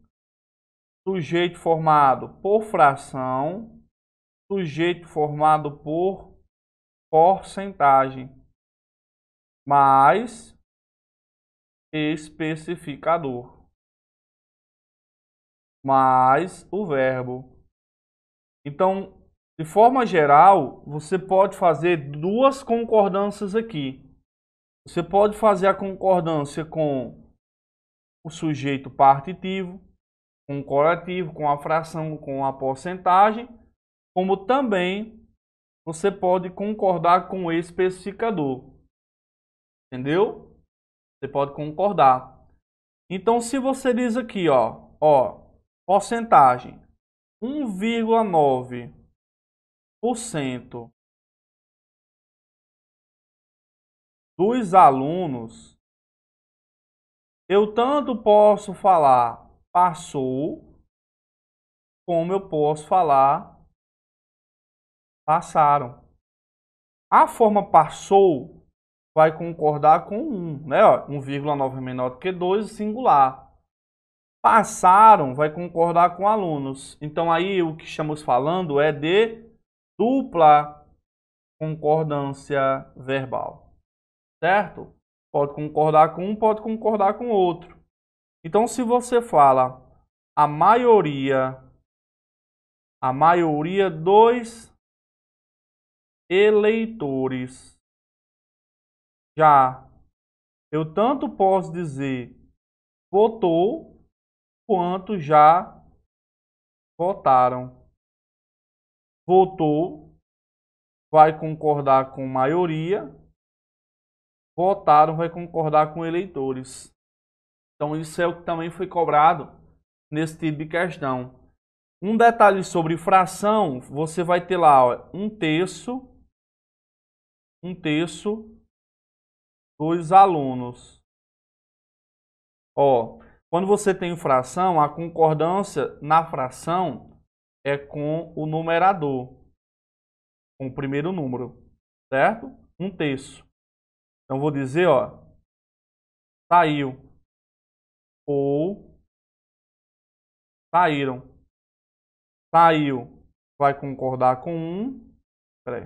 sujeito formado por fração, sujeito formado por porcentagem, mais especificador, mais o verbo. Então, de forma geral, você pode fazer duas concordâncias aqui. Você pode fazer a concordância com o sujeito partitivo, com o coletivo, com a fração, com a porcentagem, como também você pode concordar com o especificador. Entendeu? Você pode concordar. Então, se você diz aqui, ó, ó, porcentagem 1,9% dos alunos, eu tanto posso falar passou, como eu posso falar passaram. A forma passou vai concordar com 1, né? 1,9 é menor do que 2, singular. Passaram vai concordar com alunos. Então aí o que estamos falando é de dupla concordância verbal. Certo? Pode concordar com um, pode concordar com outro. Então, se você fala a maioria, a maioria dos eleitores, já eu tanto posso dizer votou, quanto já votaram. Votou vai concordar com maioria, votaram vai concordar com eleitores. Então isso é o que também foi cobrado nesse tipo de questão. Um detalhe sobre fração, você vai ter lá ó, um terço, um terço dos alunos. Ó, quando você tem fração, a concordância na fração é com o numerador, com o primeiro número, certo? Um terço. Então vou dizer, ó, saiu ou saíram. Saiu vai concordar com um. Peraí.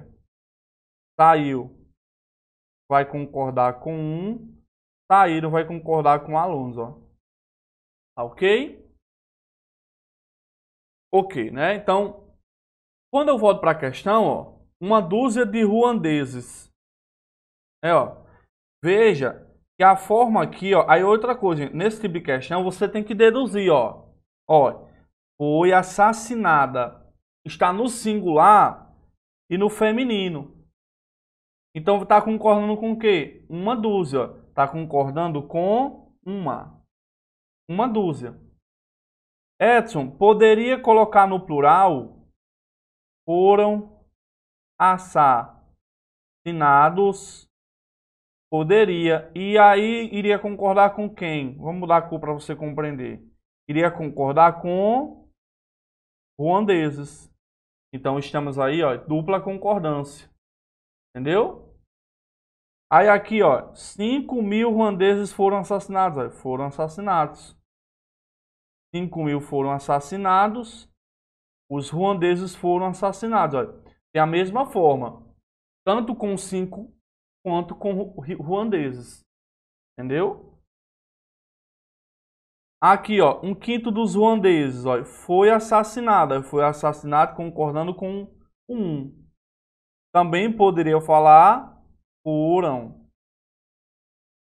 Saiu vai concordar com um. Saíram vai concordar com alunos, ó. Tá ok? Ok, né? Então, quando eu volto para a questão, ó, uma dúzia de ruandeses. É, ó. Veja que a forma aqui, ó, aí outra coisa, nesse tipo de questão você tem que deduzir, ó. Ó, foi assassinada. Está no singular e no feminino. Então tá concordando com o quê? Uma dúzia. Tá concordando com uma. Uma dúzia. Edson, poderia colocar no plural foram assassinados Poderia. E aí iria concordar com quem? Vamos mudar a cor para você compreender. Iria concordar com ruandeses. Então estamos aí, ó, dupla concordância. Entendeu? Aí aqui, ó, 5 mil ruandeses foram assassinados. Ó, foram assassinados. 5 mil foram assassinados. Os ruandeses foram assassinados. Ó. a mesma forma. Tanto com 5 quanto com ruandeses. Entendeu? Aqui, ó, um quinto dos ruandeses ó, foi assassinado. Foi assassinado concordando com um. Também poderia falar foram.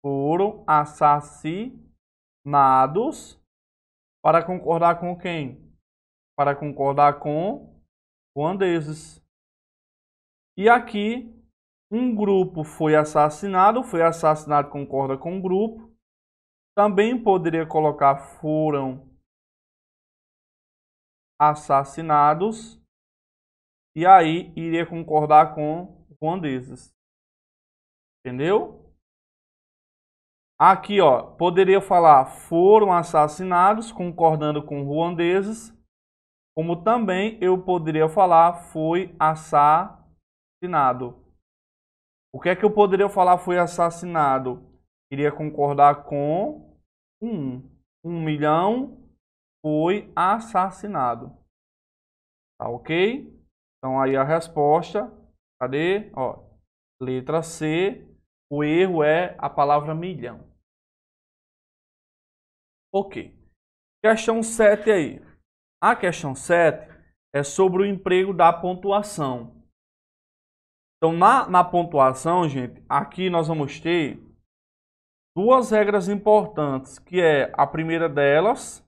Foram assassinados para concordar com quem? Para concordar com ruandeses. E aqui um grupo foi assassinado, foi assassinado concorda com o grupo. Também poderia colocar foram assassinados. E aí iria concordar com ruandeses. Entendeu? Aqui, ó, poderia falar foram assassinados, concordando com ruandeses. Como também eu poderia falar foi assassinado o que é que eu poderia falar? foi assassinado. Iria concordar com um. Um milhão foi assassinado. Tá ok? Então aí a resposta. Cadê? Ó, letra C. O erro é a palavra milhão. Ok. Questão 7 aí. A questão 7 é sobre o emprego da pontuação. Então, na, na pontuação, gente, aqui nós vamos ter duas regras importantes, que é a primeira delas,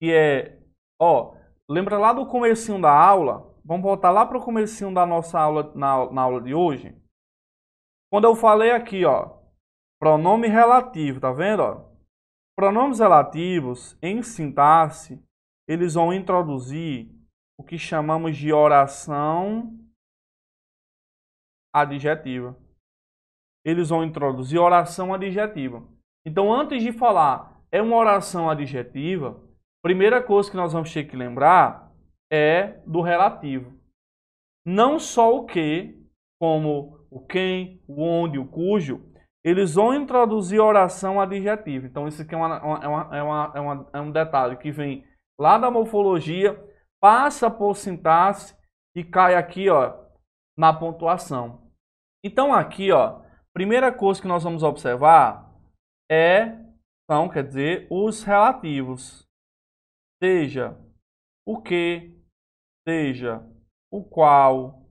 que é, ó, lembra lá do comecinho da aula? Vamos voltar lá para o comecinho da nossa aula, na, na aula de hoje. Quando eu falei aqui, ó, pronome relativo, tá vendo, ó? Pronomes relativos, em sintaxe, eles vão introduzir o que chamamos de oração adjetiva. Eles vão introduzir oração adjetiva. Então, antes de falar é uma oração adjetiva, primeira coisa que nós vamos ter que lembrar é do relativo. Não só o que, como o quem, o onde, o cujo, eles vão introduzir oração adjetiva. Então, isso aqui é, uma, uma, é, uma, é, é, é um detalhe que vem lá da morfologia, passa por sintaxe e cai aqui ó, na pontuação. Então aqui, ó, primeira coisa que nós vamos observar é, são, então, quer dizer, os relativos. Seja o que, seja o qual,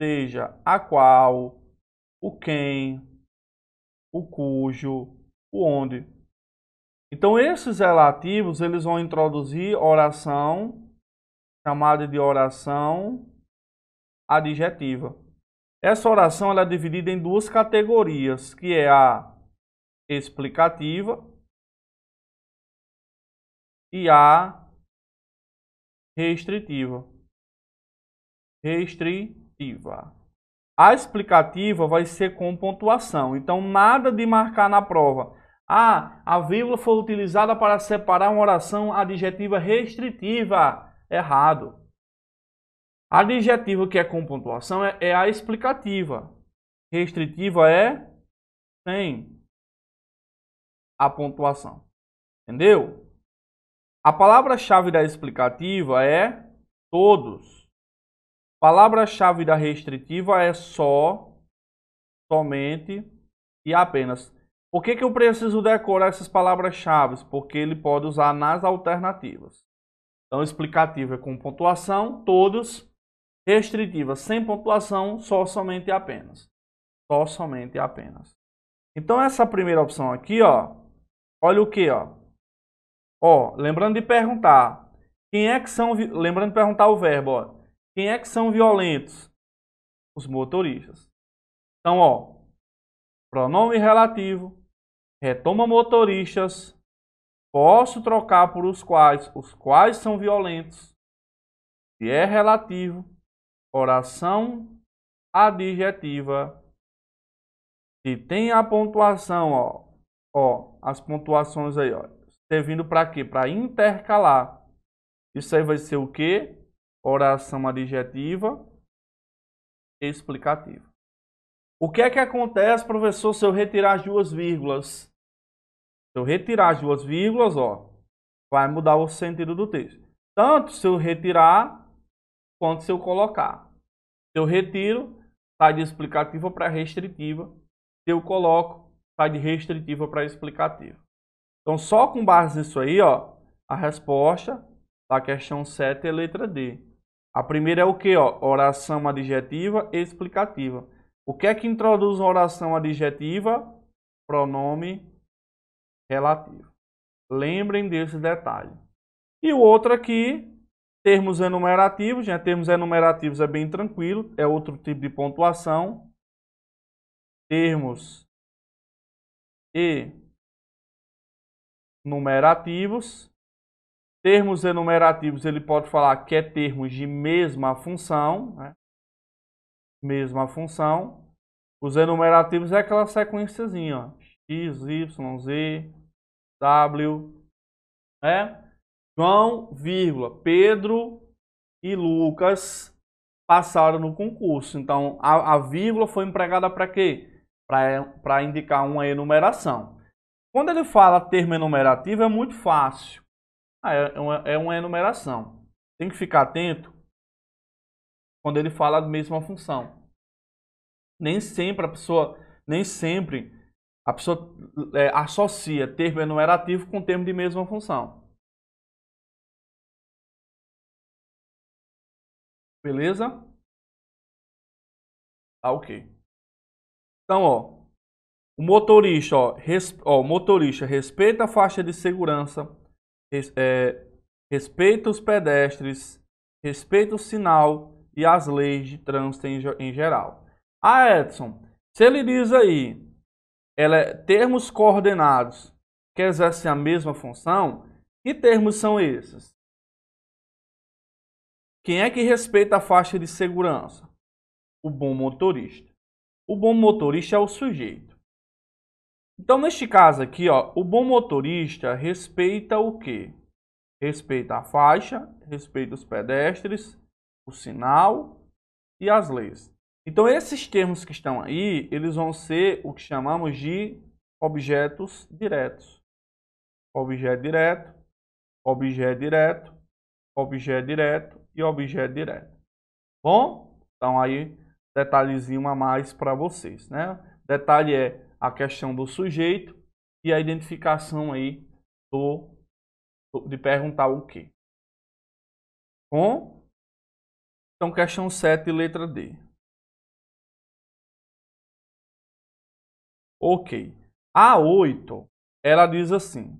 seja a qual, o quem, o cujo, o onde. Então esses relativos, eles vão introduzir oração chamada de oração adjetiva. Essa oração ela é dividida em duas categorias, que é a explicativa e a restritiva. Restritiva. A explicativa vai ser com pontuação, então nada de marcar na prova. Ah, a vírgula foi utilizada para separar uma oração adjetiva restritiva. Errado. Adjetivo que é com pontuação é, é a explicativa. Restritiva é sem a pontuação. Entendeu? A palavra-chave da explicativa é todos. Palavra-chave da restritiva é só, somente e apenas. Por que, que eu preciso decorar essas palavras-chave? Porque ele pode usar nas alternativas. Então, explicativa é com pontuação, todos restritiva, sem pontuação, só somente e apenas. Só somente e apenas. Então essa primeira opção aqui, ó, olha o que, ó. Ó, lembrando de perguntar, quem é que são, lembrando de perguntar o verbo, ó, quem é que são violentos? Os motoristas. Então, ó, pronome relativo, retoma motoristas, posso trocar por os quais, os quais são violentos, se é relativo, oração adjetiva. E tem a pontuação, ó, ó, as pontuações aí, ó, servindo para quê? Para intercalar. Isso aí vai ser o quê? Oração adjetiva explicativa. O que é que acontece, professor, se eu retirar as duas vírgulas? Se eu retirar as duas vírgulas, ó, vai mudar o sentido do texto. Tanto se eu retirar quando se eu colocar. Se eu retiro, sai de explicativa para restritiva. Se eu coloco, sai de restritiva para explicativa. Então, só com base nisso aí, ó, a resposta da questão 7 é letra D. A primeira é o que? Oração adjetiva explicativa. O que é que introduz uma oração adjetiva? Pronome relativo. Lembrem desse detalhe. E o outro aqui Termos enumerativos, né? termos enumerativos é bem tranquilo, é outro tipo de pontuação. Termos e numerativos. Termos enumerativos, ele pode falar que é termos de mesma função, né? mesma função. Os enumerativos é aquela sequenciazinha, ó. x, y, z, w, né? João, vírgula, Pedro e Lucas passaram no concurso. Então, a, a vírgula foi empregada para quê? Para indicar uma enumeração. Quando ele fala termo enumerativo, é muito fácil. Ah, é, é, uma, é uma enumeração. Tem que ficar atento quando ele fala a mesma função. Nem sempre a pessoa, nem sempre a pessoa é, associa termo enumerativo com termo de mesma função. Beleza? Tá ok. Então, ó. O motorista, ó, res, ó motorista respeita a faixa de segurança, res, é, respeita os pedestres, respeita o sinal e as leis de trânsito em, em geral. Ah, Edson, se ele diz aí, ela é, termos coordenados que exercem assim a mesma função, que termos são esses? Quem é que respeita a faixa de segurança? O bom motorista. O bom motorista é o sujeito. Então, neste caso aqui, ó, o bom motorista respeita o quê? Respeita a faixa, respeita os pedestres, o sinal e as leis. Então, esses termos que estão aí, eles vão ser o que chamamos de objetos diretos. Objeto direto, objeto direto, objeto direto, e objeto direto. Bom? Então aí detalhezinho a mais para vocês, né? Detalhe é a questão do sujeito e a identificação aí do, de perguntar o que. Bom? Então questão 7, letra D. OK. A 8, ela diz assim: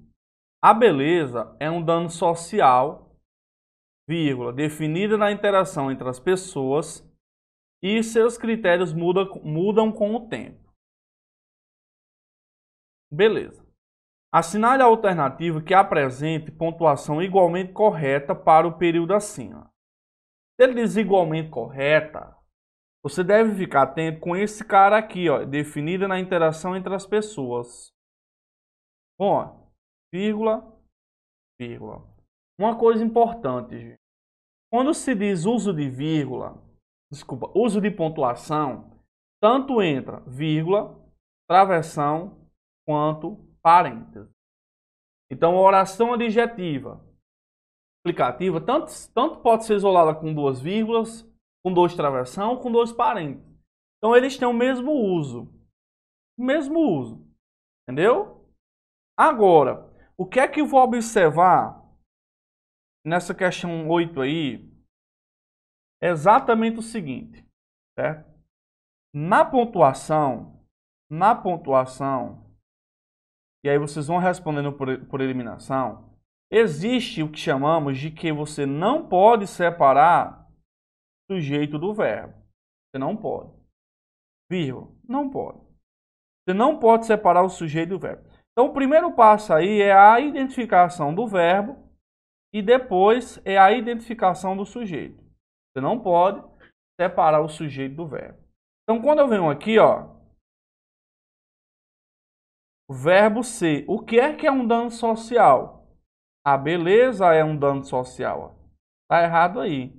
a beleza é um dano social vírgula, definida na interação entre as pessoas e seus critérios muda, mudam com o tempo. Beleza. Assinale a alternativa que apresente pontuação igualmente correta para o período acima. Se ele diz igualmente correta, você deve ficar atento com esse cara aqui, ó, definida na interação entre as pessoas. Bom, vírgula, vírgula. Uma coisa importante, gente. Quando se diz uso de vírgula, desculpa, uso de pontuação, tanto entra vírgula, travessão, quanto parênteses. Então, a oração adjetiva explicativa tanto, tanto pode ser isolada com duas vírgulas, com dois travessão, com dois parênteses. Então, eles têm o mesmo uso. O mesmo uso. Entendeu? Agora, o que é que eu vou observar nessa questão 8 aí é exatamente o seguinte, certo? Na pontuação, na pontuação, e aí vocês vão respondendo por, por eliminação, existe o que chamamos de que você não pode separar o sujeito do verbo. Você não pode. Vírgula. Não pode. Você não pode separar o sujeito do verbo. Então, o primeiro passo aí é a identificação do verbo e depois é a identificação do sujeito. Você não pode separar o sujeito do verbo. Então, quando eu venho aqui, ó, verbo ser, o que é que é um dano social? A beleza é um dano social. Ó. Tá errado aí.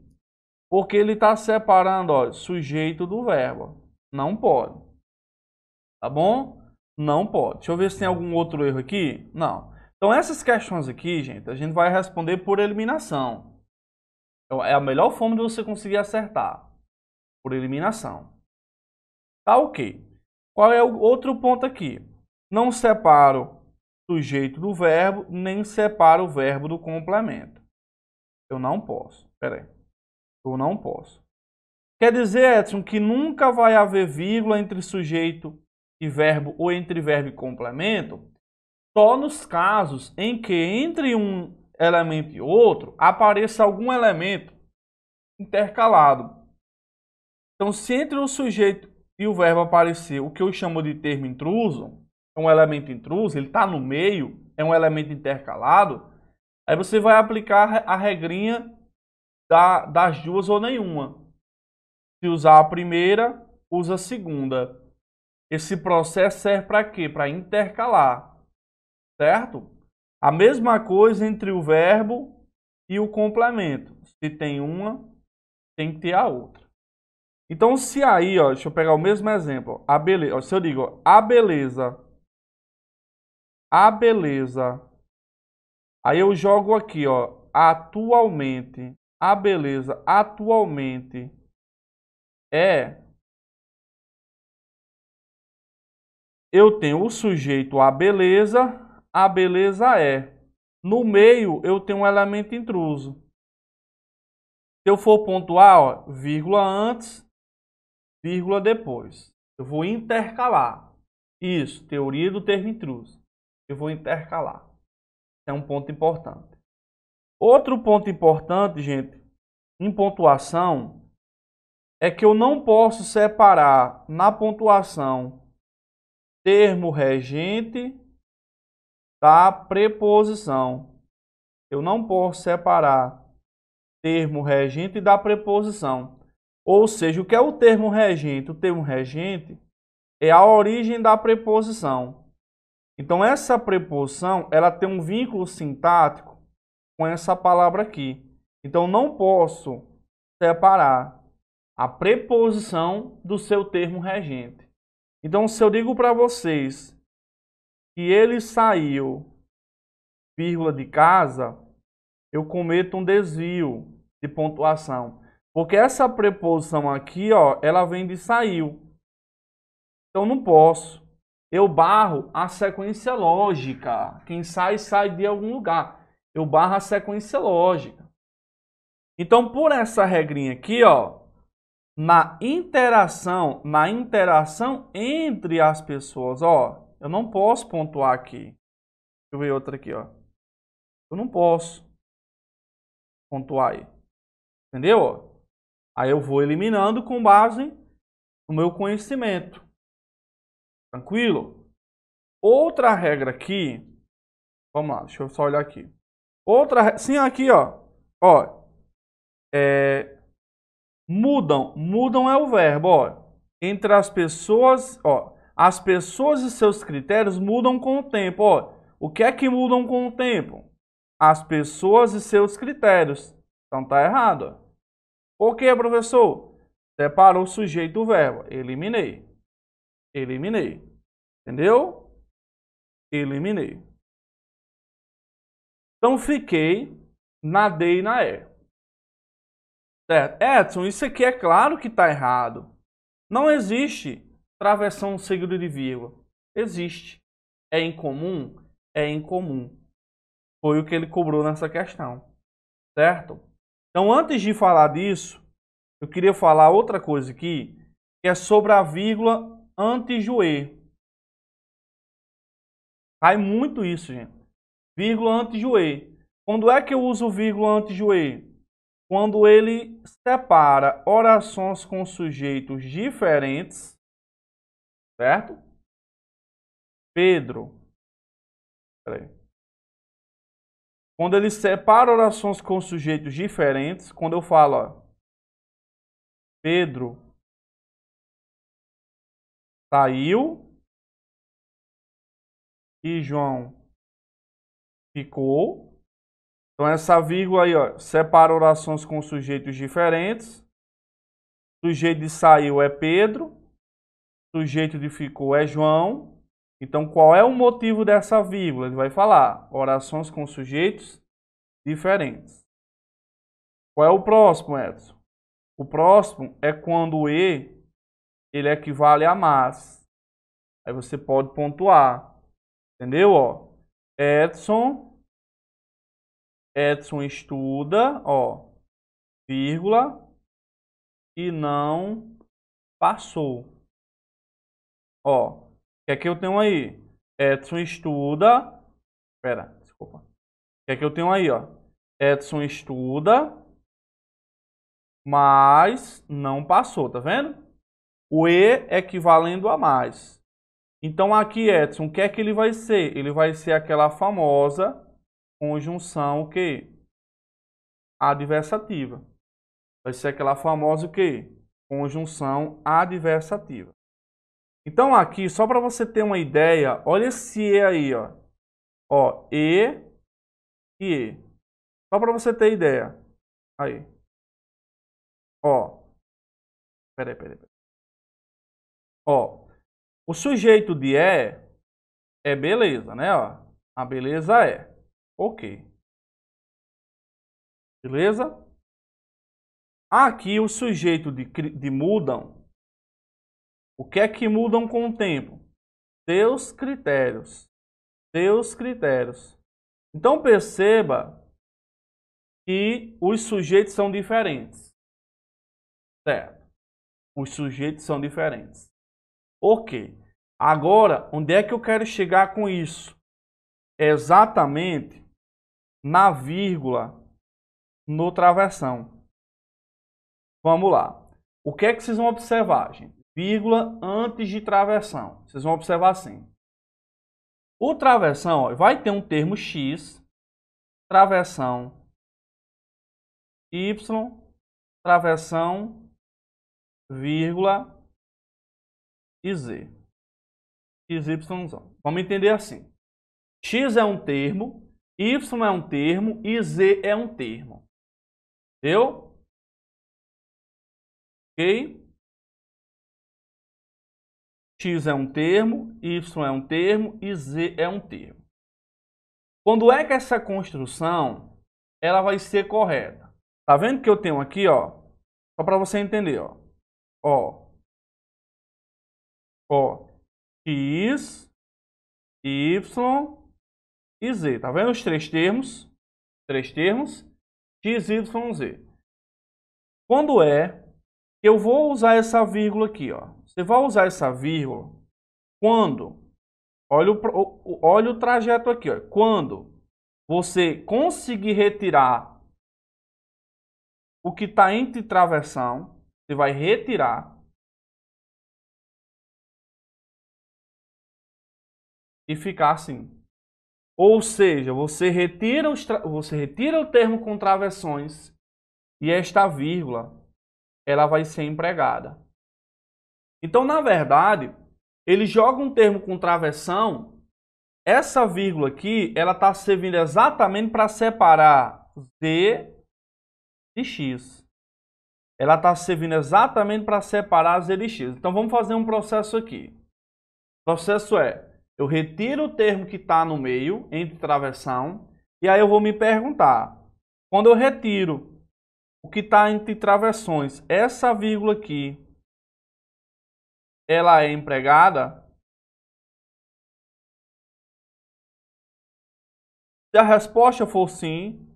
Porque ele está separando ó, sujeito do verbo. Não pode. Tá bom? Não pode. Deixa eu ver se tem algum outro erro aqui. Não. Então, essas questões aqui, gente, a gente vai responder por eliminação. Então, é a melhor forma de você conseguir acertar. Por eliminação. Tá ok. Qual é o outro ponto aqui? Não separo o sujeito do verbo, nem separo o verbo do complemento. Eu não posso. Pera aí. Eu não posso. Quer dizer, Edson, que nunca vai haver vírgula entre sujeito e verbo ou entre verbo e complemento? só nos casos em que entre um elemento e outro apareça algum elemento intercalado. Então, se entre o sujeito e o verbo aparecer o que eu chamo de termo intruso, é um elemento intruso, ele está no meio, é um elemento intercalado, aí você vai aplicar a regrinha da, das duas ou nenhuma. Se usar a primeira, usa a segunda. Esse processo serve para quê? Para intercalar certo? A mesma coisa entre o verbo e o complemento. Se tem uma, tem que ter a outra. Então, se aí, ó, deixa eu pegar o mesmo exemplo. a beleza, se eu digo a beleza, a beleza, aí eu jogo aqui, ó, atualmente, a beleza atualmente é eu tenho o sujeito a beleza a beleza é. No meio eu tenho um elemento intruso. Se eu for pontuar, ó, vírgula antes, vírgula depois. Eu vou intercalar. Isso, teoria do termo intruso. Eu vou intercalar. É um ponto importante. Outro ponto importante, gente, em pontuação, é que eu não posso separar na pontuação termo regente da preposição. Eu não posso separar termo regente da preposição. Ou seja, o que é o termo regente? O termo regente é a origem da preposição. Então, essa preposição ela tem um vínculo sintático com essa palavra aqui. Então, não posso separar a preposição do seu termo regente. Então, se eu digo para vocês que ele saiu, vírgula, de casa, eu cometo um desvio de pontuação. Porque essa preposição aqui, ó, ela vem de saiu. Então não posso. Eu barro a sequência lógica. Quem sai, sai de algum lugar. Eu barro a sequência lógica. Então, por essa regrinha aqui, ó, na interação, na interação entre as pessoas, ó, eu não posso pontuar aqui. Deixa eu ver outra aqui, ó. Eu não posso pontuar aí. Entendeu? Aí eu vou eliminando com base no meu conhecimento. Tranquilo? Outra regra aqui. Vamos lá, deixa eu só olhar aqui. Outra, sim, aqui, ó. Ó. É, mudam, mudam é o verbo, ó. Entre as pessoas, ó as pessoas e seus critérios mudam com o tempo. Ó, o que é que mudam com o tempo? As pessoas e seus critérios. Então tá errado. Por quê, professor? Separou o sujeito do verbo. Eliminei. Eliminei. Entendeu? Eliminei. Então fiquei na D e na E. Certo? Edson, isso aqui é claro que está errado. Não existe Travessão segredo de vírgula. Existe. É incomum? É incomum. Foi o que ele cobrou nessa questão. Certo? Então, antes de falar disso, eu queria falar outra coisa aqui, que é sobre a vírgula e Cai muito isso, gente. Vírgula e Quando é que eu uso vírgula e Quando ele separa orações com sujeitos diferentes Certo? Pedro. Quando ele separa orações com sujeitos diferentes, quando eu falo, ó, Pedro saiu e João ficou. Então essa vírgula aí, ó, separa orações com sujeitos diferentes. O sujeito de saiu é Pedro sujeito de ficou é João. Então, qual é o motivo dessa vírgula? Ele vai falar orações com sujeitos diferentes. Qual é o próximo, Edson? O próximo é quando o e ele equivale a mas. Aí você pode pontuar. Entendeu? Ó, Edson. Edson estuda, ó, vírgula, e não passou. Ó, o que é que eu tenho aí? Edson estuda. Pera, desculpa. O que é que eu tenho aí, ó? Edson estuda, mas não passou, tá vendo? O E equivalendo a mais. Então aqui, Edson, o que é que ele vai ser? Ele vai ser aquela famosa conjunção o quê? Adversativa. Vai ser aquela famosa o quê? Conjunção adversativa. Então aqui, só para você ter uma ideia, olha esse E aí, ó. Ó, E e E. Só para você ter ideia. Aí. Ó. Peraí, peraí, peraí. Ó. O sujeito de E é beleza, né? Ó, a beleza é. Ok. Beleza? Aqui o sujeito de, de mudam o que é que mudam com o tempo? Teus critérios. Teus critérios. Então perceba que os sujeitos são diferentes. Certo? Os sujeitos são diferentes. Ok. Agora, onde é que eu quero chegar com isso? Exatamente na vírgula no travessão. Vamos lá. O que é que vocês vão observar, gente? vírgula antes de travessão. Vocês vão observar assim. O travessão ó, vai ter um termo x, travessão y, travessão, vírgula e z. XYZ. Vamos entender assim. x é um termo, y é um termo e z é um termo. Entendeu? Ok? x é um termo, y é um termo e z é um termo. Quando é que essa construção ela vai ser correta? Tá vendo que eu tenho aqui, ó, só para você entender, ó. Ó. Ó. X, Y e Z. Tá vendo os três termos? Três termos. X, Y, Z. Quando é eu vou usar essa vírgula aqui, ó. Você vai usar essa vírgula quando, olha o, olha o trajeto aqui, quando você conseguir retirar o que está entre travessão, você vai retirar e ficar assim. Ou seja, você retira, os você retira o termo com travessões e esta vírgula ela vai ser empregada. Então, na verdade, ele joga um termo com travessão. Essa vírgula aqui, ela está servindo exatamente para separar z de x. Ela está servindo exatamente para separar z de x. Então, vamos fazer um processo aqui. O processo é, eu retiro o termo que está no meio, entre travessão, e aí eu vou me perguntar, quando eu retiro o que está entre travessões, essa vírgula aqui ela é empregada? Se a resposta for sim,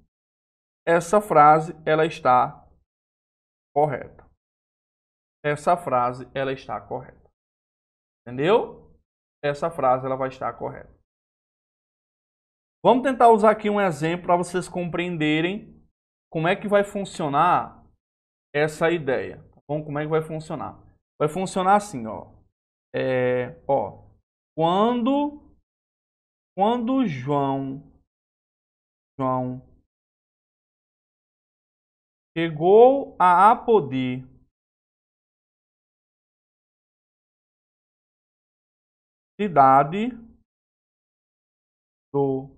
essa frase ela está correta. Essa frase ela está correta. Entendeu? Essa frase ela vai estar correta. Vamos tentar usar aqui um exemplo para vocês compreenderem como é que vai funcionar essa ideia. Tá bom? Como é que vai funcionar? vai funcionar assim, ó. É, ó, quando quando João João chegou a poder cidade do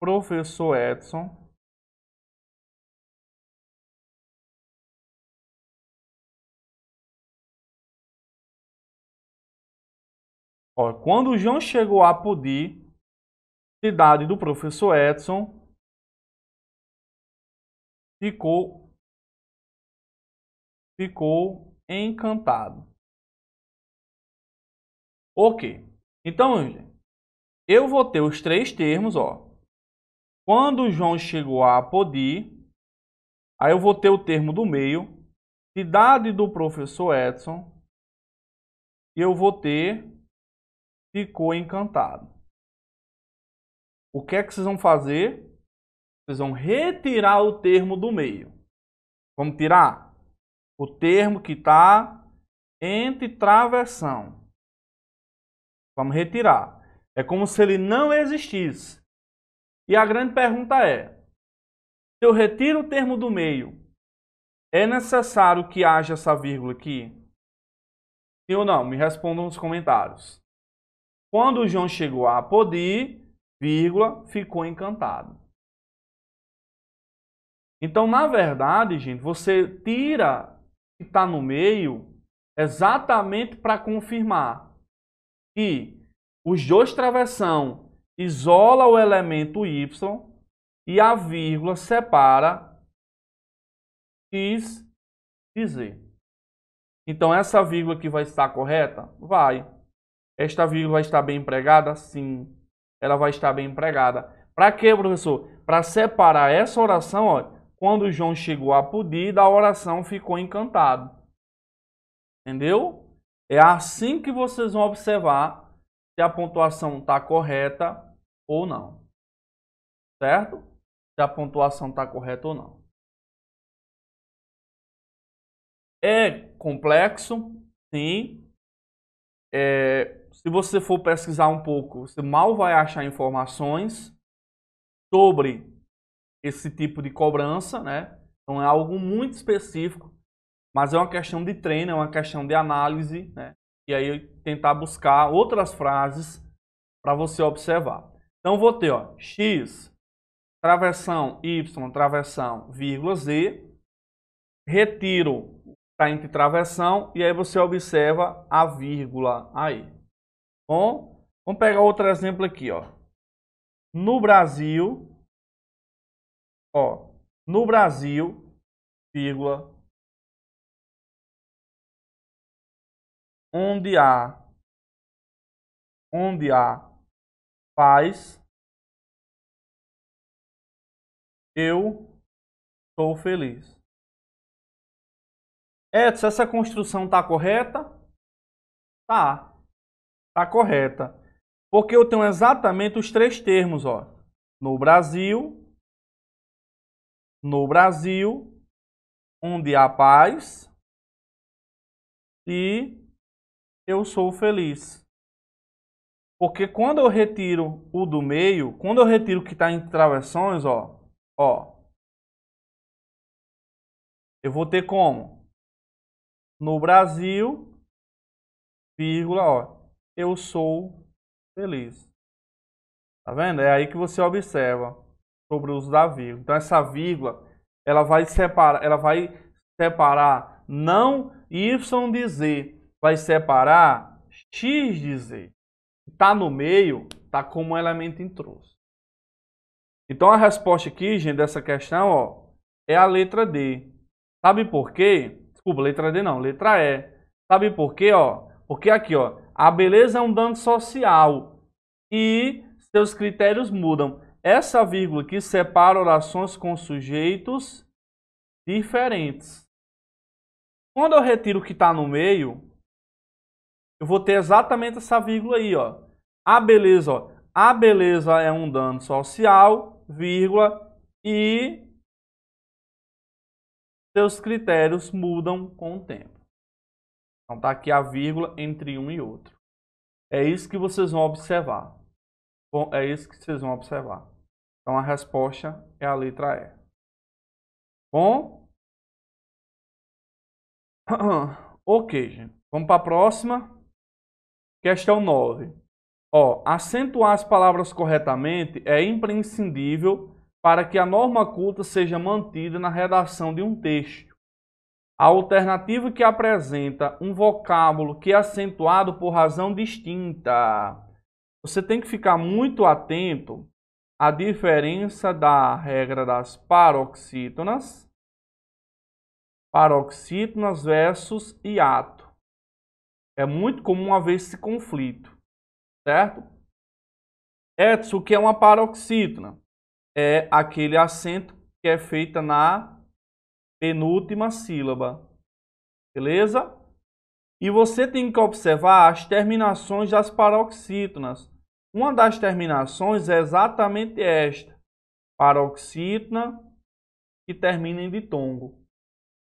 professor Edson quando o João chegou a Pudi, cidade do professor Edson, ficou, ficou encantado. Ok. Então, eu vou ter os três termos, ó. Quando o João chegou a Apodi, aí eu vou ter o termo do meio, cidade do professor Edson, e eu vou ter ficou encantado. O que é que vocês vão fazer? Vocês vão retirar o termo do meio. Vamos tirar o termo que está entre travessão. Vamos retirar. É como se ele não existisse. E a grande pergunta é: se eu retiro o termo do meio, é necessário que haja essa vírgula aqui? Sim ou não? Me respondam nos comentários. Quando João chegou a Apodi, vírgula, ficou encantado. Então, na verdade, gente, você tira que está no meio exatamente para confirmar que os dois travessão isola o elemento y e a vírgula separa x e z. Então, essa vírgula aqui vai estar correta? Vai. Esta vírgula estar bem empregada? Sim. Ela vai estar bem empregada. Para quê, professor? Para separar essa oração, ó, quando João chegou a Pudida, a oração ficou encantado. Entendeu? É assim que vocês vão observar se a pontuação está correta ou não. Certo? Se a pontuação está correta ou não. É complexo, sim. É, se você for pesquisar um pouco, você mal vai achar informações sobre esse tipo de cobrança, né? Então é algo muito específico, mas é uma questão de treino, é uma questão de análise, né? E aí tentar buscar outras frases para você observar. Então vou ter, ó, x travessão y travessão vírgula z retiro está entre travessão e aí você observa a vírgula aí. Bom, vamos pegar outro exemplo aqui, ó. No Brasil, ó, no Brasil, vírgula, onde há, onde há paz, eu sou feliz. Edson, essa construção tá correta? Tá está correta. Porque eu tenho exatamente os três termos, ó. No Brasil, no Brasil, onde há paz e eu sou feliz. Porque quando eu retiro o do meio, quando eu retiro o que está em travessões, ó, ó, eu vou ter como? No Brasil, vírgula, ó, eu sou feliz. Tá vendo? É aí que você observa sobre o uso da vírgula. Então essa vírgula, ela vai separar, ela vai separar não y de z, vai separar x de z. Tá no meio, tá como um elemento intruso. Então a resposta aqui, gente, dessa questão, ó, é a letra D. Sabe por quê? Desculpa, letra D não, letra E. Sabe por quê, ó? Porque aqui, ó, a beleza é um dano social e seus critérios mudam. Essa vírgula aqui separa orações com sujeitos diferentes. Quando eu retiro o que está no meio, eu vou ter exatamente essa vírgula aí, ó. A beleza, ó. A beleza é um dano social, vírgula, e seus critérios mudam com o tempo. Então está aqui a vírgula entre um e outro. É isso que vocês vão observar. Bom, é isso que vocês vão observar. Então a resposta é a letra E. Bom? ok, gente. Vamos para a próxima. Questão 9. Ó, acentuar as palavras corretamente é imprescindível para que a norma culta seja mantida na redação de um texto a alternativa que apresenta um vocábulo que é acentuado por razão distinta. Você tem que ficar muito atento à diferença da regra das paroxítonas, paroxítonas versus hiato. É muito comum haver esse conflito, certo? o que é uma paroxítona? É aquele acento que é feita na penúltima sílaba. Beleza? E você tem que observar as terminações das paroxítonas. Uma das terminações é exatamente esta. Paroxítona que termina em ditongo.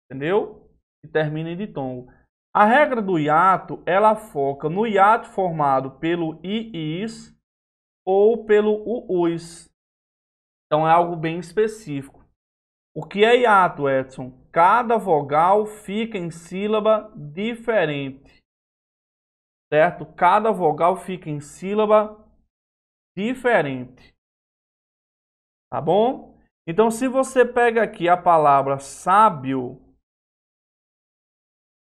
Entendeu? Que termina em ditongo. A regra do hiato, ela foca no hiato formado pelo iis ou pelo uus. Então é algo bem específico. O que é hiato, Edson? Cada vogal fica em sílaba diferente. Certo? Cada vogal fica em sílaba diferente. Tá bom? Então, se você pega aqui a palavra sábio,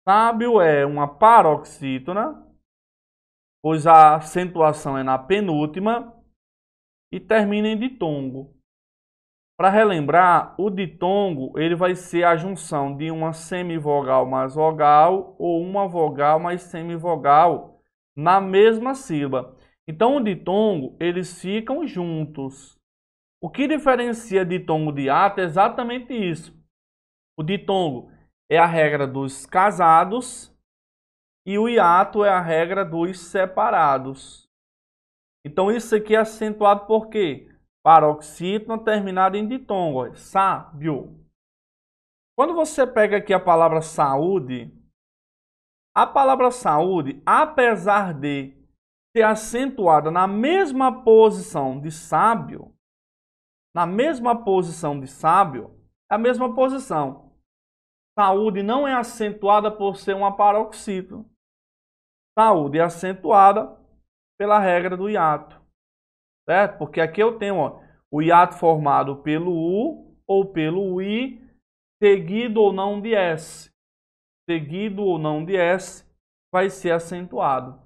sábio é uma paroxítona, pois a acentuação é na penúltima e termina em ditongo. Para relembrar, o ditongo ele vai ser a junção de uma semivogal mais vogal ou uma vogal mais semivogal na mesma sílaba. Então, o ditongo, eles ficam juntos. O que diferencia ditongo de ato é exatamente isso. O ditongo é a regra dos casados e o hiato é a regra dos separados. Então, isso aqui é acentuado por quê? paroxítona terminada em ditongo, ó, é sábio. Quando você pega aqui a palavra saúde, a palavra saúde, apesar de ser acentuada na mesma posição de sábio, na mesma posição de sábio, é a mesma posição. Saúde não é acentuada por ser uma paroxítona. Saúde é acentuada pela regra do hiato certo? Porque aqui eu tenho ó, o hiato formado pelo U ou pelo I, seguido ou não de S. Seguido ou não de S, vai ser acentuado.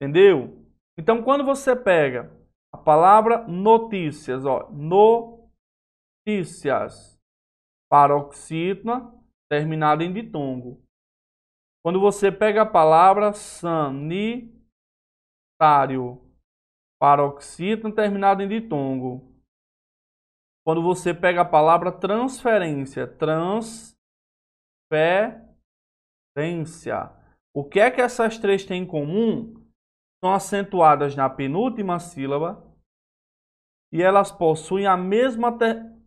Entendeu? Então, quando você pega a palavra notícias, ó, notícias, paroxítona, terminada em ditongo. Quando você pega a palavra sanitário, paroxítono terminado em ditongo. Quando você pega a palavra transferência, transferência. O que é que essas três têm em comum? São acentuadas na penúltima sílaba e elas possuem a mesma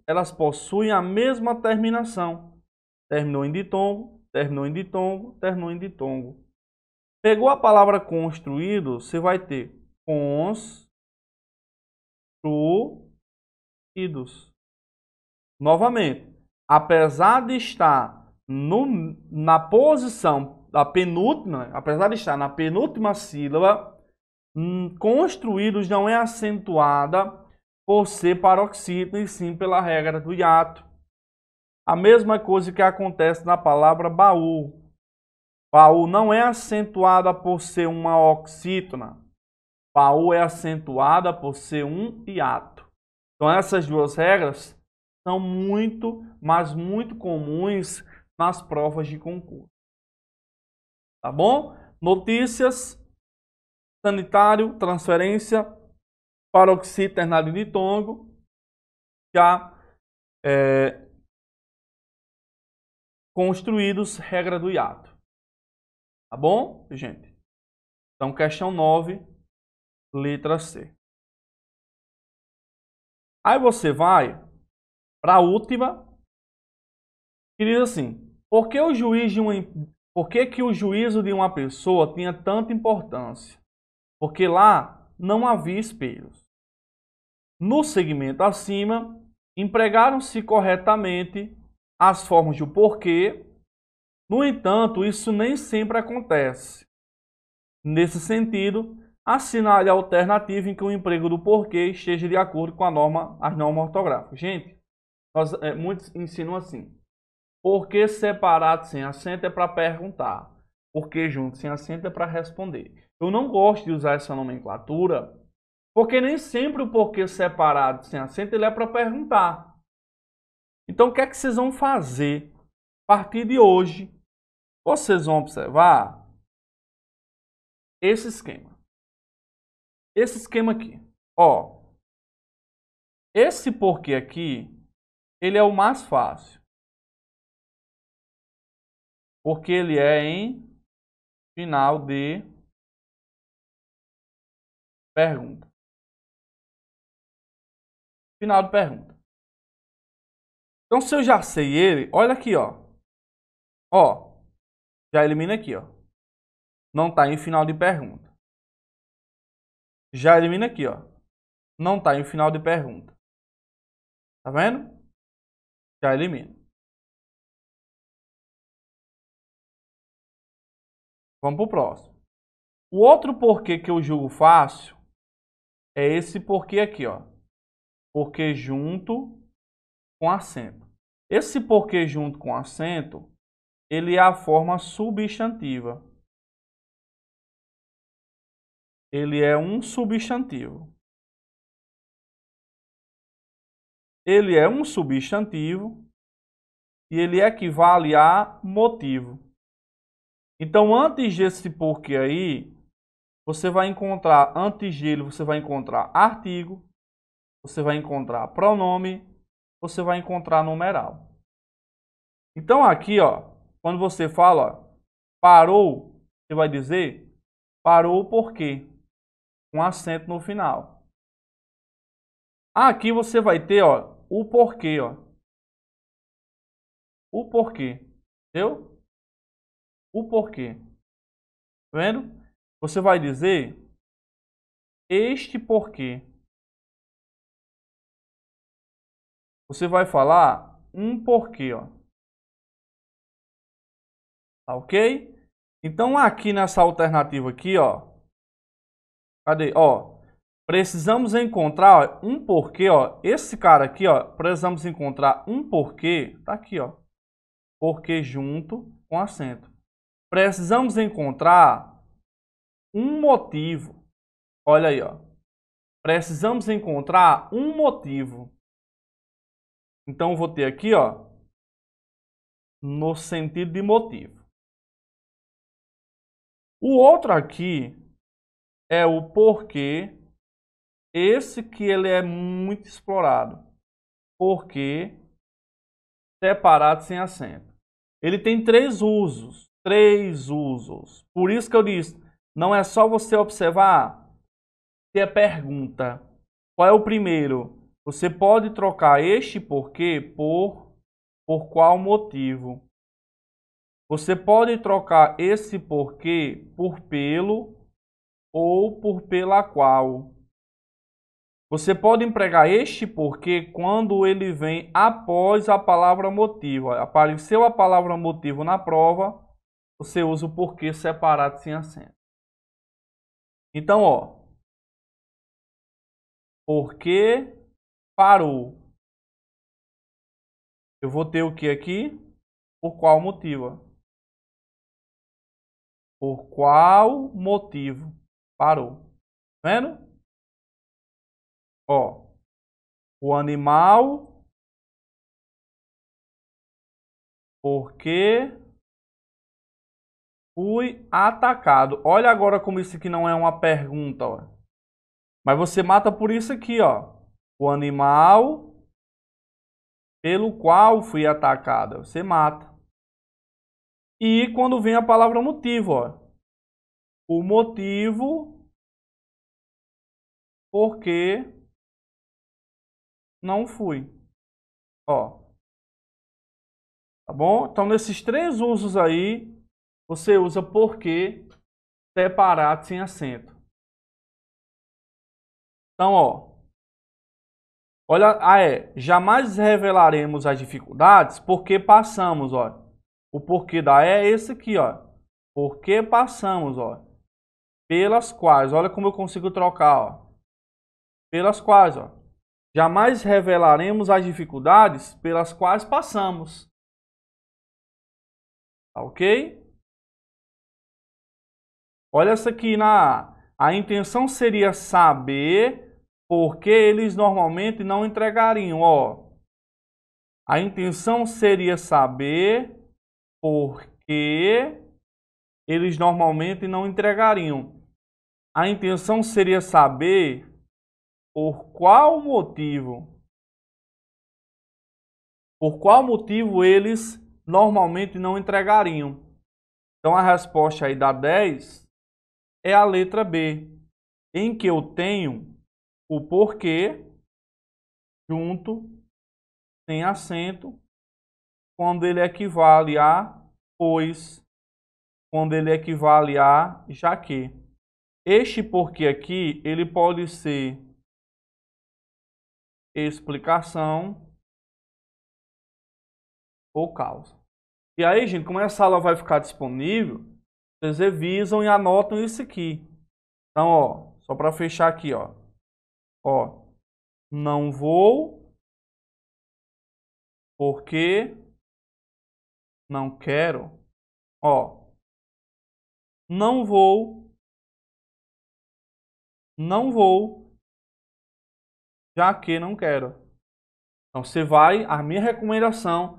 elas possuem a mesma terminação. Terminou em ditongo, terminou em ditongo, terminou em ditongo. Pegou a palavra construído, você vai ter construídos. Novamente, apesar de estar no, na posição da penúltima, apesar de estar na penúltima sílaba, hum, construídos não é acentuada por ser paroxítona e sim pela regra do hiato. A mesma coisa que acontece na palavra baú. Baú não é acentuada por ser uma oxítona, Paô é acentuada por ser um hiato. Então essas duas regras são muito, mas muito comuns nas provas de concurso. Tá bom? Notícias, sanitário, transferência, ternário de tongo, já é, construídos, regra do hiato. Tá bom, gente? Então, questão 9, letra C. Aí você vai para a última e diz assim: por que o juiz de uma, por que, que o juízo de uma pessoa tinha tanta importância? Porque lá não havia espelhos. No segmento acima, empregaram-se corretamente as formas de o porquê. No entanto, isso nem sempre acontece. Nesse sentido, assinale a alternativa em que o emprego do porquê esteja de acordo com a norma, as normas ortográficas. Gente, nós, é, muitos ensinam assim. porquê separado sem acento é para perguntar. porquê junto sem acento é para responder. Eu não gosto de usar essa nomenclatura, porque nem sempre o porquê separado sem acento ele é para perguntar. Então, o que é que vocês vão fazer a partir de hoje? Vocês vão observar esse esquema esse esquema aqui. Ó, esse porquê aqui, ele é o mais fácil. Porque ele é em final de pergunta. Final de pergunta. Então, se eu já sei ele, olha aqui, ó. Ó, já elimina aqui, ó. Não está em final de pergunta já elimina aqui, ó. Não está em final de pergunta. Tá vendo? Já elimina. Vamos pro próximo. O outro porquê que eu julgo fácil é esse porquê aqui, ó. Porque junto com acento. Esse porquê junto com acento, ele é a forma substantiva ele é um substantivo. Ele é um substantivo e ele equivale a motivo. Então, antes desse porquê aí, você vai encontrar, antes dele, você vai encontrar artigo, você vai encontrar pronome, você vai encontrar numeral. Então, aqui, ó, quando você fala parou, você vai dizer parou por quê? com acento no final. Aqui você vai ter ó, o porquê. Ó. O porquê. Entendeu? O porquê. Tá vendo? Você vai dizer este porquê. Você vai falar um porquê, ó. Tá ok? Então aqui nessa alternativa aqui, ó, Cadê? Ó, precisamos encontrar ó, um porquê, ó. Esse cara aqui, ó, precisamos encontrar um porquê. Tá aqui, ó. Porquê junto com acento. Precisamos encontrar um motivo. Olha aí, ó. Precisamos encontrar um motivo. Então, vou ter aqui, ó, no sentido de motivo. O outro aqui, é o porquê esse que ele é muito explorado. Porque separado sem acento. Ele tem três usos, três usos. Por isso que eu disse, não é só você observar se a é pergunta. Qual é o primeiro? Você pode trocar este porquê por por qual motivo. Você pode trocar esse porquê por pelo ou por pela qual. Você pode empregar este porque quando ele vem após a palavra motivo. Apareceu a palavra motivo na prova, você usa o porquê separado sem acento. Então, ó. Porque parou. Eu vou ter o que aqui? Por qual motivo? Por qual motivo? Parou. Tá vendo? Ó. O animal. Porque fui atacado. Olha agora como isso aqui não é uma pergunta, ó. Mas você mata por isso aqui, ó. O animal pelo qual fui atacado. Você mata. E quando vem a palavra motivo, ó o motivo porque não fui. Ó. Tá bom? Então, nesses três usos aí, você usa porque separado sem acento. Então, ó. Olha, ah, é, jamais revelaremos as dificuldades porque passamos, ó. O porquê da é esse aqui, ó. Porque passamos, ó pelas quais, olha como eu consigo trocar, ó. Pelas quais, ó. Jamais revelaremos as dificuldades pelas quais passamos. Tá ok? Olha essa aqui na A. A intenção seria saber por que eles normalmente não entregariam, ó. A intenção seria saber por que eles normalmente não entregariam a intenção seria saber por qual motivo, por qual motivo eles normalmente não entregariam. Então a resposta aí da 10 é a letra B, em que eu tenho o porquê junto, sem acento, quando ele equivale a pois, quando ele equivale a já que. Este porque aqui, ele pode ser explicação ou causa. E aí, gente, como essa aula vai ficar disponível, vocês revisam e anotam isso aqui. Então, ó, só para fechar aqui, ó. Ó, não vou porque não quero. Ó, não vou não vou, já que não quero. Então você vai, a minha recomendação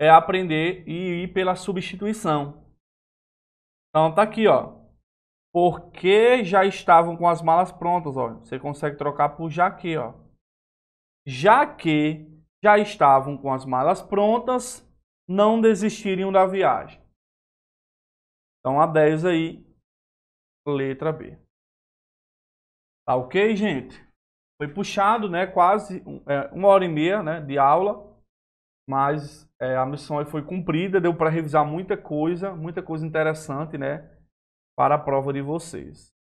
é aprender e ir pela substituição. Então tá aqui, ó. Porque já estavam com as malas prontas, ó. Você consegue trocar por já que, ó. Já que já estavam com as malas prontas, não desistiriam da viagem. Então a 10 aí, letra B. Tá ok, gente? Foi puxado, né? Quase é, uma hora e meia né, de aula, mas é, a missão foi cumprida, deu para revisar muita coisa, muita coisa interessante, né? Para a prova de vocês.